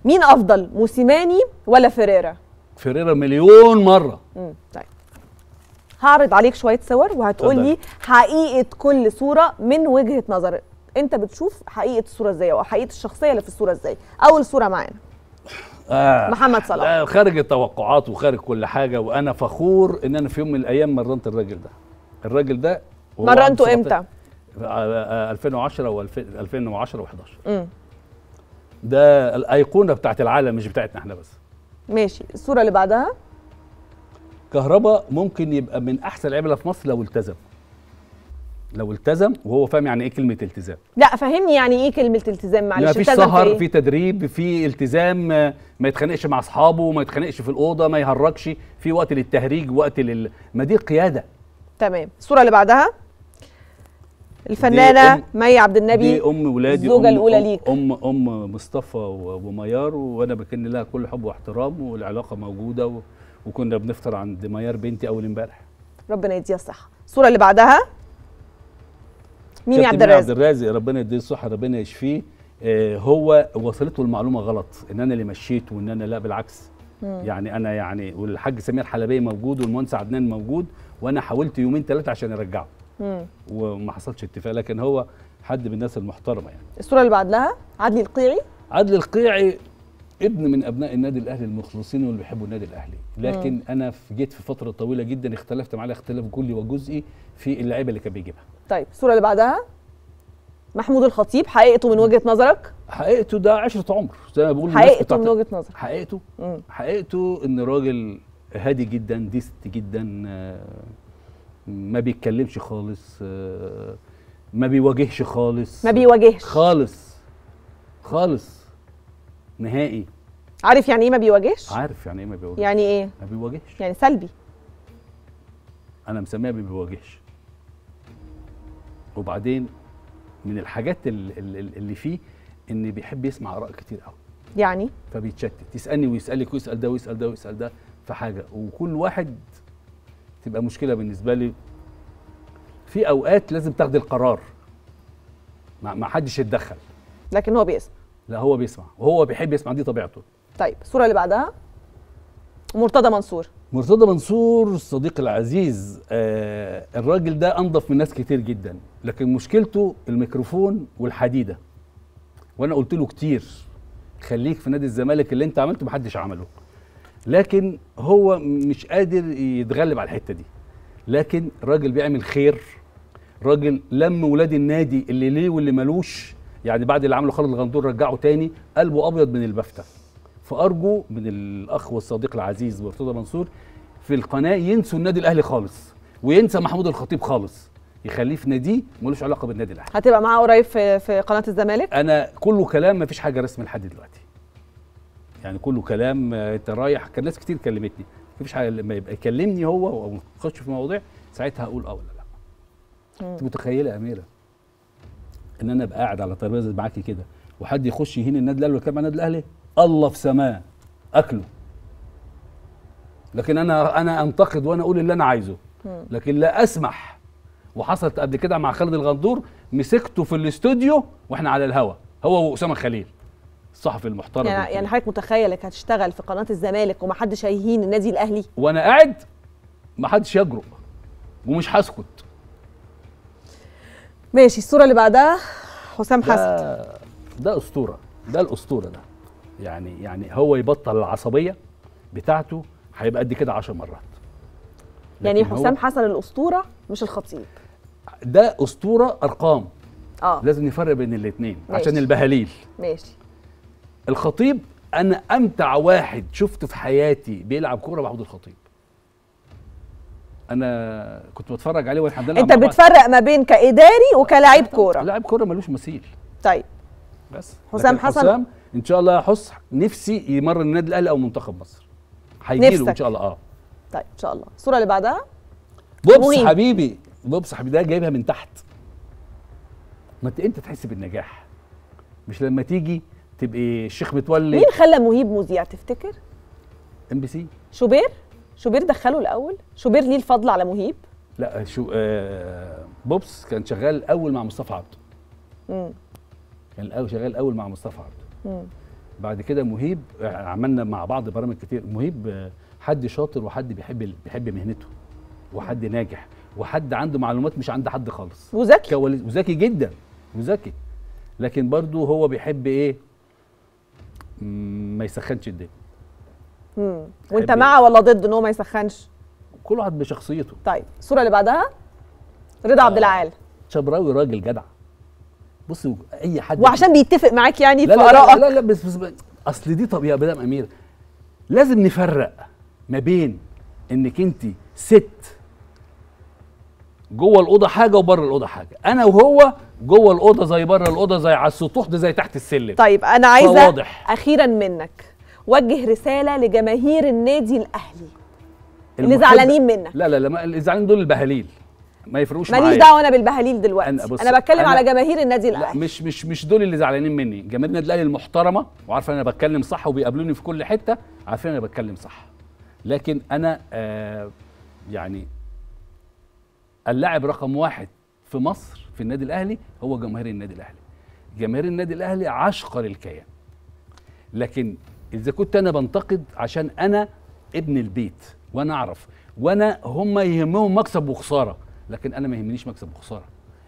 مين افضل موسيماني ولا فيريرا فيريرا مليون مره امم طيب هعرض عليك شويه صور وهتقول لي حقيقه كل صوره من وجهه نظرك انت بتشوف حقيقه الصوره ازاي او حقيقه الشخصيه اللي في الصوره ازاي اول صوره معانا آه محمد صلاح آه خارج التوقعات وخارج كل حاجه وانا فخور ان انا في يوم من الايام مرنت الراجل ده الراجل ده مرنته امتى 2010 و2010 و11 ده الايقونه بتاعت العالم مش بتاعتنا احنا بس ماشي الصوره اللي بعدها كهربا ممكن يبقى من احسن لعيبه في مصر لو التزم لو التزم وهو فاهم يعني ايه كلمه التزام لا فهمني يعني ايه كلمه التزام معلش يعني مفيش سهر في, إيه؟ في تدريب في التزام ما يتخانقش مع اصحابه ما يتخانقش في الاوضه ما يهرجش في وقت للتهريج وقت لل ما دي قياده تمام الصوره اللي بعدها الفنانه مي عبد النبي دي ام ولادي الزوجه أم الاولى ليك ام ام مصطفى وميار وانا بكن لها كل حب واحترام والعلاقه موجوده و... وكنا بنفطر عند ميار بنتي اول امبارح ربنا يديها الصحه الصوره اللي بعدها مين يا عبد الرازق عبد الرازق ربنا يديه الصحه ربنا يشفيه آه هو وصلته المعلومه غلط ان انا اللي مشيت وان انا لا بالعكس مم. يعني انا يعني والحاج سمير حلبيه موجود والمهندس عدنان موجود وانا حاولت يومين ثلاثه عشان ارجعه وما حصلش اتفاق لكن هو حد من الناس المحترمه يعني الصوره اللي بعد لها عدلي القيعي عدلي القيعي ابن من ابناء النادي الاهلي المخلصين واللي بيحبوا النادي الاهلي لكن مم. انا جيت في فتره طويله جدا اختلفت معاه اختلاف كلي وجزئي في اللعيبه اللي كان بيجيبها طيب الصوره اللي بعدها محمود الخطيب حقيقته من وجهه نظرك حقيقته ده عشره عمر زي ما بقول حقيقته من وجهه نظرك حقيقته مم. حقيقته ان راجل هادي جدا ديست جدا آه ما بيتكلمش خالص آه، ما بيواجهش خالص ما بيواجهش خالص خالص نهائي عارف يعني ايه ما بيواجهش عارف يعني ايه ما بيواجهش يعني ايه ما بيواجهش يعني سلبي انا مسميها ما بيواجهش وبعدين من الحاجات اللي فيه ان بيحب يسمع اراء كتير قوي يعني فبيتشتت يسالني ويسالك ويسال ده ويسال ده ويسال ده في حاجه وكل واحد تبقى مشكله بالنسبه لي في اوقات لازم تاخدي القرار ما, ما حدش يتدخل لكن هو بيسمع لا هو بيسمع وهو بيحب يسمع دي طبيعته طيب الصوره اللي بعدها مرتضى منصور مرتضى منصور الصديق العزيز آه الراجل ده انضف من ناس كتير جدا لكن مشكلته الميكروفون والحديده وانا قلت له كتير خليك في نادي الزمالك اللي انت عملته محدش عمله لكن هو مش قادر يتغلب على الحته دي لكن راجل بيعمل خير راجل لم ولاد النادي اللي ليه واللي ملوش يعني بعد اللي عمله خالد الغندور رجعه تاني قلبه ابيض من البفته فارجو من الاخ والصديق العزيز مرتضى منصور في القناه ينسوا النادي الاهلي خالص وينسى محمود الخطيب خالص يخليه في ناديه ملوش علاقه بالنادي الاهلي هتبقى معاه قريب في, في قناه الزمالك انا كله كلام مفيش حاجه رسمي لحد دلوقتي يعني كله كلام آه، انت رايح كان ناس كتير كلمتني مفيش حاجه لما يبقى يكلمني هو او في مواضيع ساعتها اقول اه ولا لا انت متخيله يا اميره ان انا ابقى قاعد على ترابيزه معاكي كده وحد يخش يهين النادي الاهلي ويتكلم عن النادي الاهلي الله في سماه اكله لكن انا انا انتقد وانا اقول اللي انا عايزه لكن لا اسمح وحصلت قبل كده مع خالد الغندور مسكته في الاستوديو واحنا على الهوا هو واسامه خليل الصحفي المحترم يعني, يعني حضرتك متخيلك هتشتغل في قناه الزمالك ومحدش هيهين النادي الاهلي وانا قاعد محدش يجرؤ ومش هسكت ماشي الصوره اللي بعدها حسام حسن ده اسطوره ده الاسطوره ده يعني يعني هو يبطل العصبيه بتاعته هيبقى قد كده 10 مرات يعني حسام حسن الاسطوره مش الخطيب ده اسطوره ارقام اه لازم نفرق بين الاثنين عشان البهاليل ماشي الخطيب انا امتع واحد شفته في حياتي بيلعب كوره محمود الخطيب انا كنت بتفرج عليه والحمد لله انت بتفرق ما بين كاداري وكلاعب كوره لاعب كوره ملوش مثيل طيب بس حسام حسن حسام ان شاء الله حس نفسي يمرن النادي الاهلي او منتخب مصر هيجيله ان شاء الله اه طيب ان شاء الله الصوره اللي بعدها بوبس حبيبي بوبس حبيبي ده جايبها من تحت ما انت تحس بالنجاح مش لما تيجي تبقي الشيخ متولي مين خلى مهيب مذيع تفتكر؟ ام بي سي شوبير؟ شوبير دخله الاول؟ شوبير ليه الفضل على مهيب؟ لا شو آه بوبس كان شغال الاول مع مصطفى عبده امم كان الاول شغال الاول مع مصطفى عبده امم بعد كده مهيب آه، عملنا مع بعض برامج كتير مهيب آه، حد شاطر وحد بيحب بيحب مهنته وحد ناجح وحد عنده معلومات مش عند حد خالص وذكي وذكي جدا وذكي لكن برضه هو بيحب ايه ما يسخنش الدنيا امم وانت مع ولا ضد ان هو ما يسخنش كل واحد بشخصيته طيب الصوره اللي بعدها رضا آه. عبد العال شبراوي راجل جدع بص اي حد وعشان بيتفق معاك يعني في ارائك لا, لا لا بس, بس اصل دي طبيعه بدام امير لازم نفرق ما بين انك انت ست جوه الاوضه حاجه وبره الاوضه حاجه انا وهو جوه الاوضه زي بره الاوضه زي على السطوح ده زي تحت السلم طيب انا عايزه فواضح. اخيرا منك وجه رساله لجماهير النادي الاهلي اللي زعلانين منك لا لا لا اللي زعلانين دول البهاليل ما يفرقوش معايا ماليش دعوه انا بالبهاليل دلوقتي انا, أنا بتكلم أنا على جماهير النادي الاهلي لا مش مش مش دول اللي زعلانين مني جماهير النادي الاهلي المحترمه وعارفه انا بتكلم صح وبيقابلوني في كل حته عارفين انا بتكلم صح لكن انا آه يعني اللاعب رقم واحد في مصر في النادي الاهلي هو جماهير النادي الاهلي جماهير النادي الاهلي عشقر الكيان لكن اذا كنت انا بنتقد عشان انا ابن البيت وانا اعرف وانا هم يهمهم مكسب وخساره لكن انا ما يهمنيش مكسب وخساره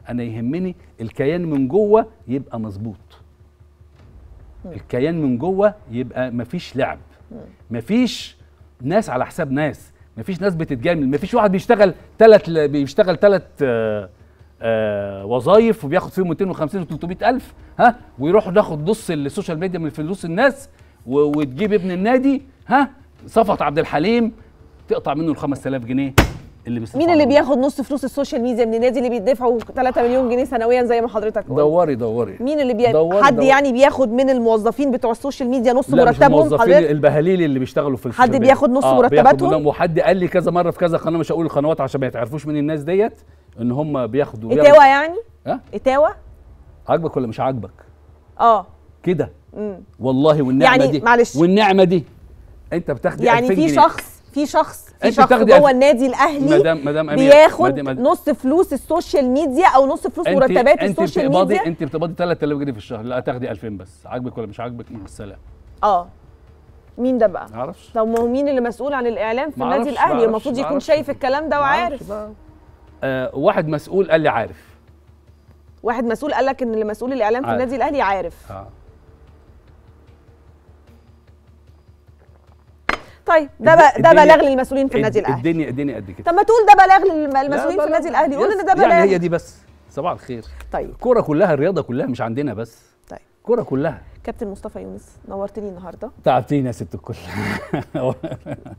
انا يهمني الكيان من جوه يبقى مظبوط الكيان من جوه يبقى مفيش لعب مفيش ناس على حساب ناس مفيش ناس بتتجامل مفيش واحد بيشتغل ثلاث بيشتغل ثلاث آه، وظايف وبياخد فيهم 250 و 300 الف ها ويروح ناخد نص السوشيال ميديا من فلوس الناس وتجيب ابن النادي ها صفت عبد الحليم تقطع منه ال 5000 جنيه اللي بيصرف مين اللي بياخد نص فلوس السوشيال ميديا من النادي اللي بيدفعوا 3 مليون جنيه سنويا زي ما حضرتك قلت دوري دوري مين اللي بي... دوري حد دوري. يعني بياخد من الموظفين بتوع السوشيال ميديا نص لا مرتبهم مش الموظفين البهاليل اللي بيشتغلوا في السوشيال حد بياخد نص آه مرتباتهم وحد قال لي كذا مره في كذا قناه مش هقول القنوات عشان ما يتعرفوش من الناس ديت ان هم بياخدوا اتاوه يعني؟ ها؟ اتاوه؟ عاجبك ولا مش عاجبك؟ اه كده والله والنعمه يعني دي معلش والنعمه دي انت بتاخدي يعني في شخص في شخص في انت شخص جوه النادي الاهلي مدام مدام أمير. بياخد مدام مدام. نص فلوس السوشيال ميديا او نص فلوس انت مرتبات انت السوشيال ميديا انت بتقبضي 3000 جنيه في الشهر لا تاخدي 2000 بس عاجبك ولا مش عاجبك مع السلامه اه مين ده بقى؟ معرفش طب ما هو مين اللي مسؤول عن الاعلام في النادي الاهلي المفروض يكون شايف الكلام ده وعارف آه، واحد مسؤول قال لي عارف واحد مسؤول قال لك ان اللي مسؤول الاعلام في النادي الاهلي عارف آه. طيب ده ده بلاغ للمسؤولين في النادي الاهلي الدنيا الدنيا قد كده طب ما تقول ده بلاغ للمسؤولين في النادي الاهلي قول ان ده بلاغ يعني هي دي بس صباح الخير طيب الكوره كلها الرياضه كلها مش عندنا بس الكوره كلها كابتن مصطفى يونس نورتني النهارده تعبتيني يا ست الكل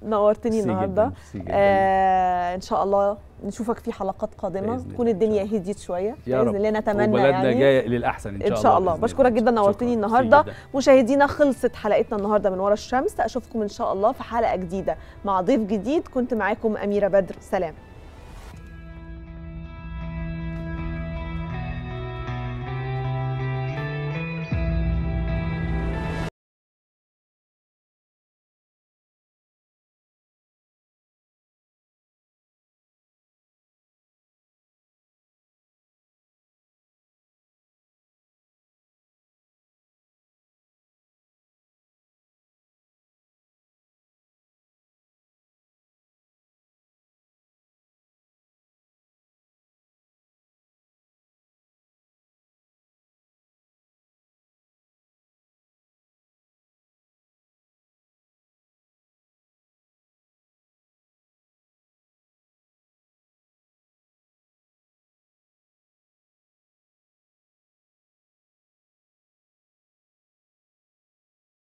نورتني النهارده آه ان شاء الله نشوفك في حلقات قادمه تكون الدنيا هديت شويه يا باذن الله نتمنى وبلدنا يعني جايه للاحسن ان شاء الله ان شاء الله, الله. بشكرك جدا نورتني النهارده مشاهدينا خلصت حلقتنا النهارده من ورا الشمس اشوفكم ان شاء الله في حلقه جديده مع ضيف جديد كنت معاكم اميره بدر سلام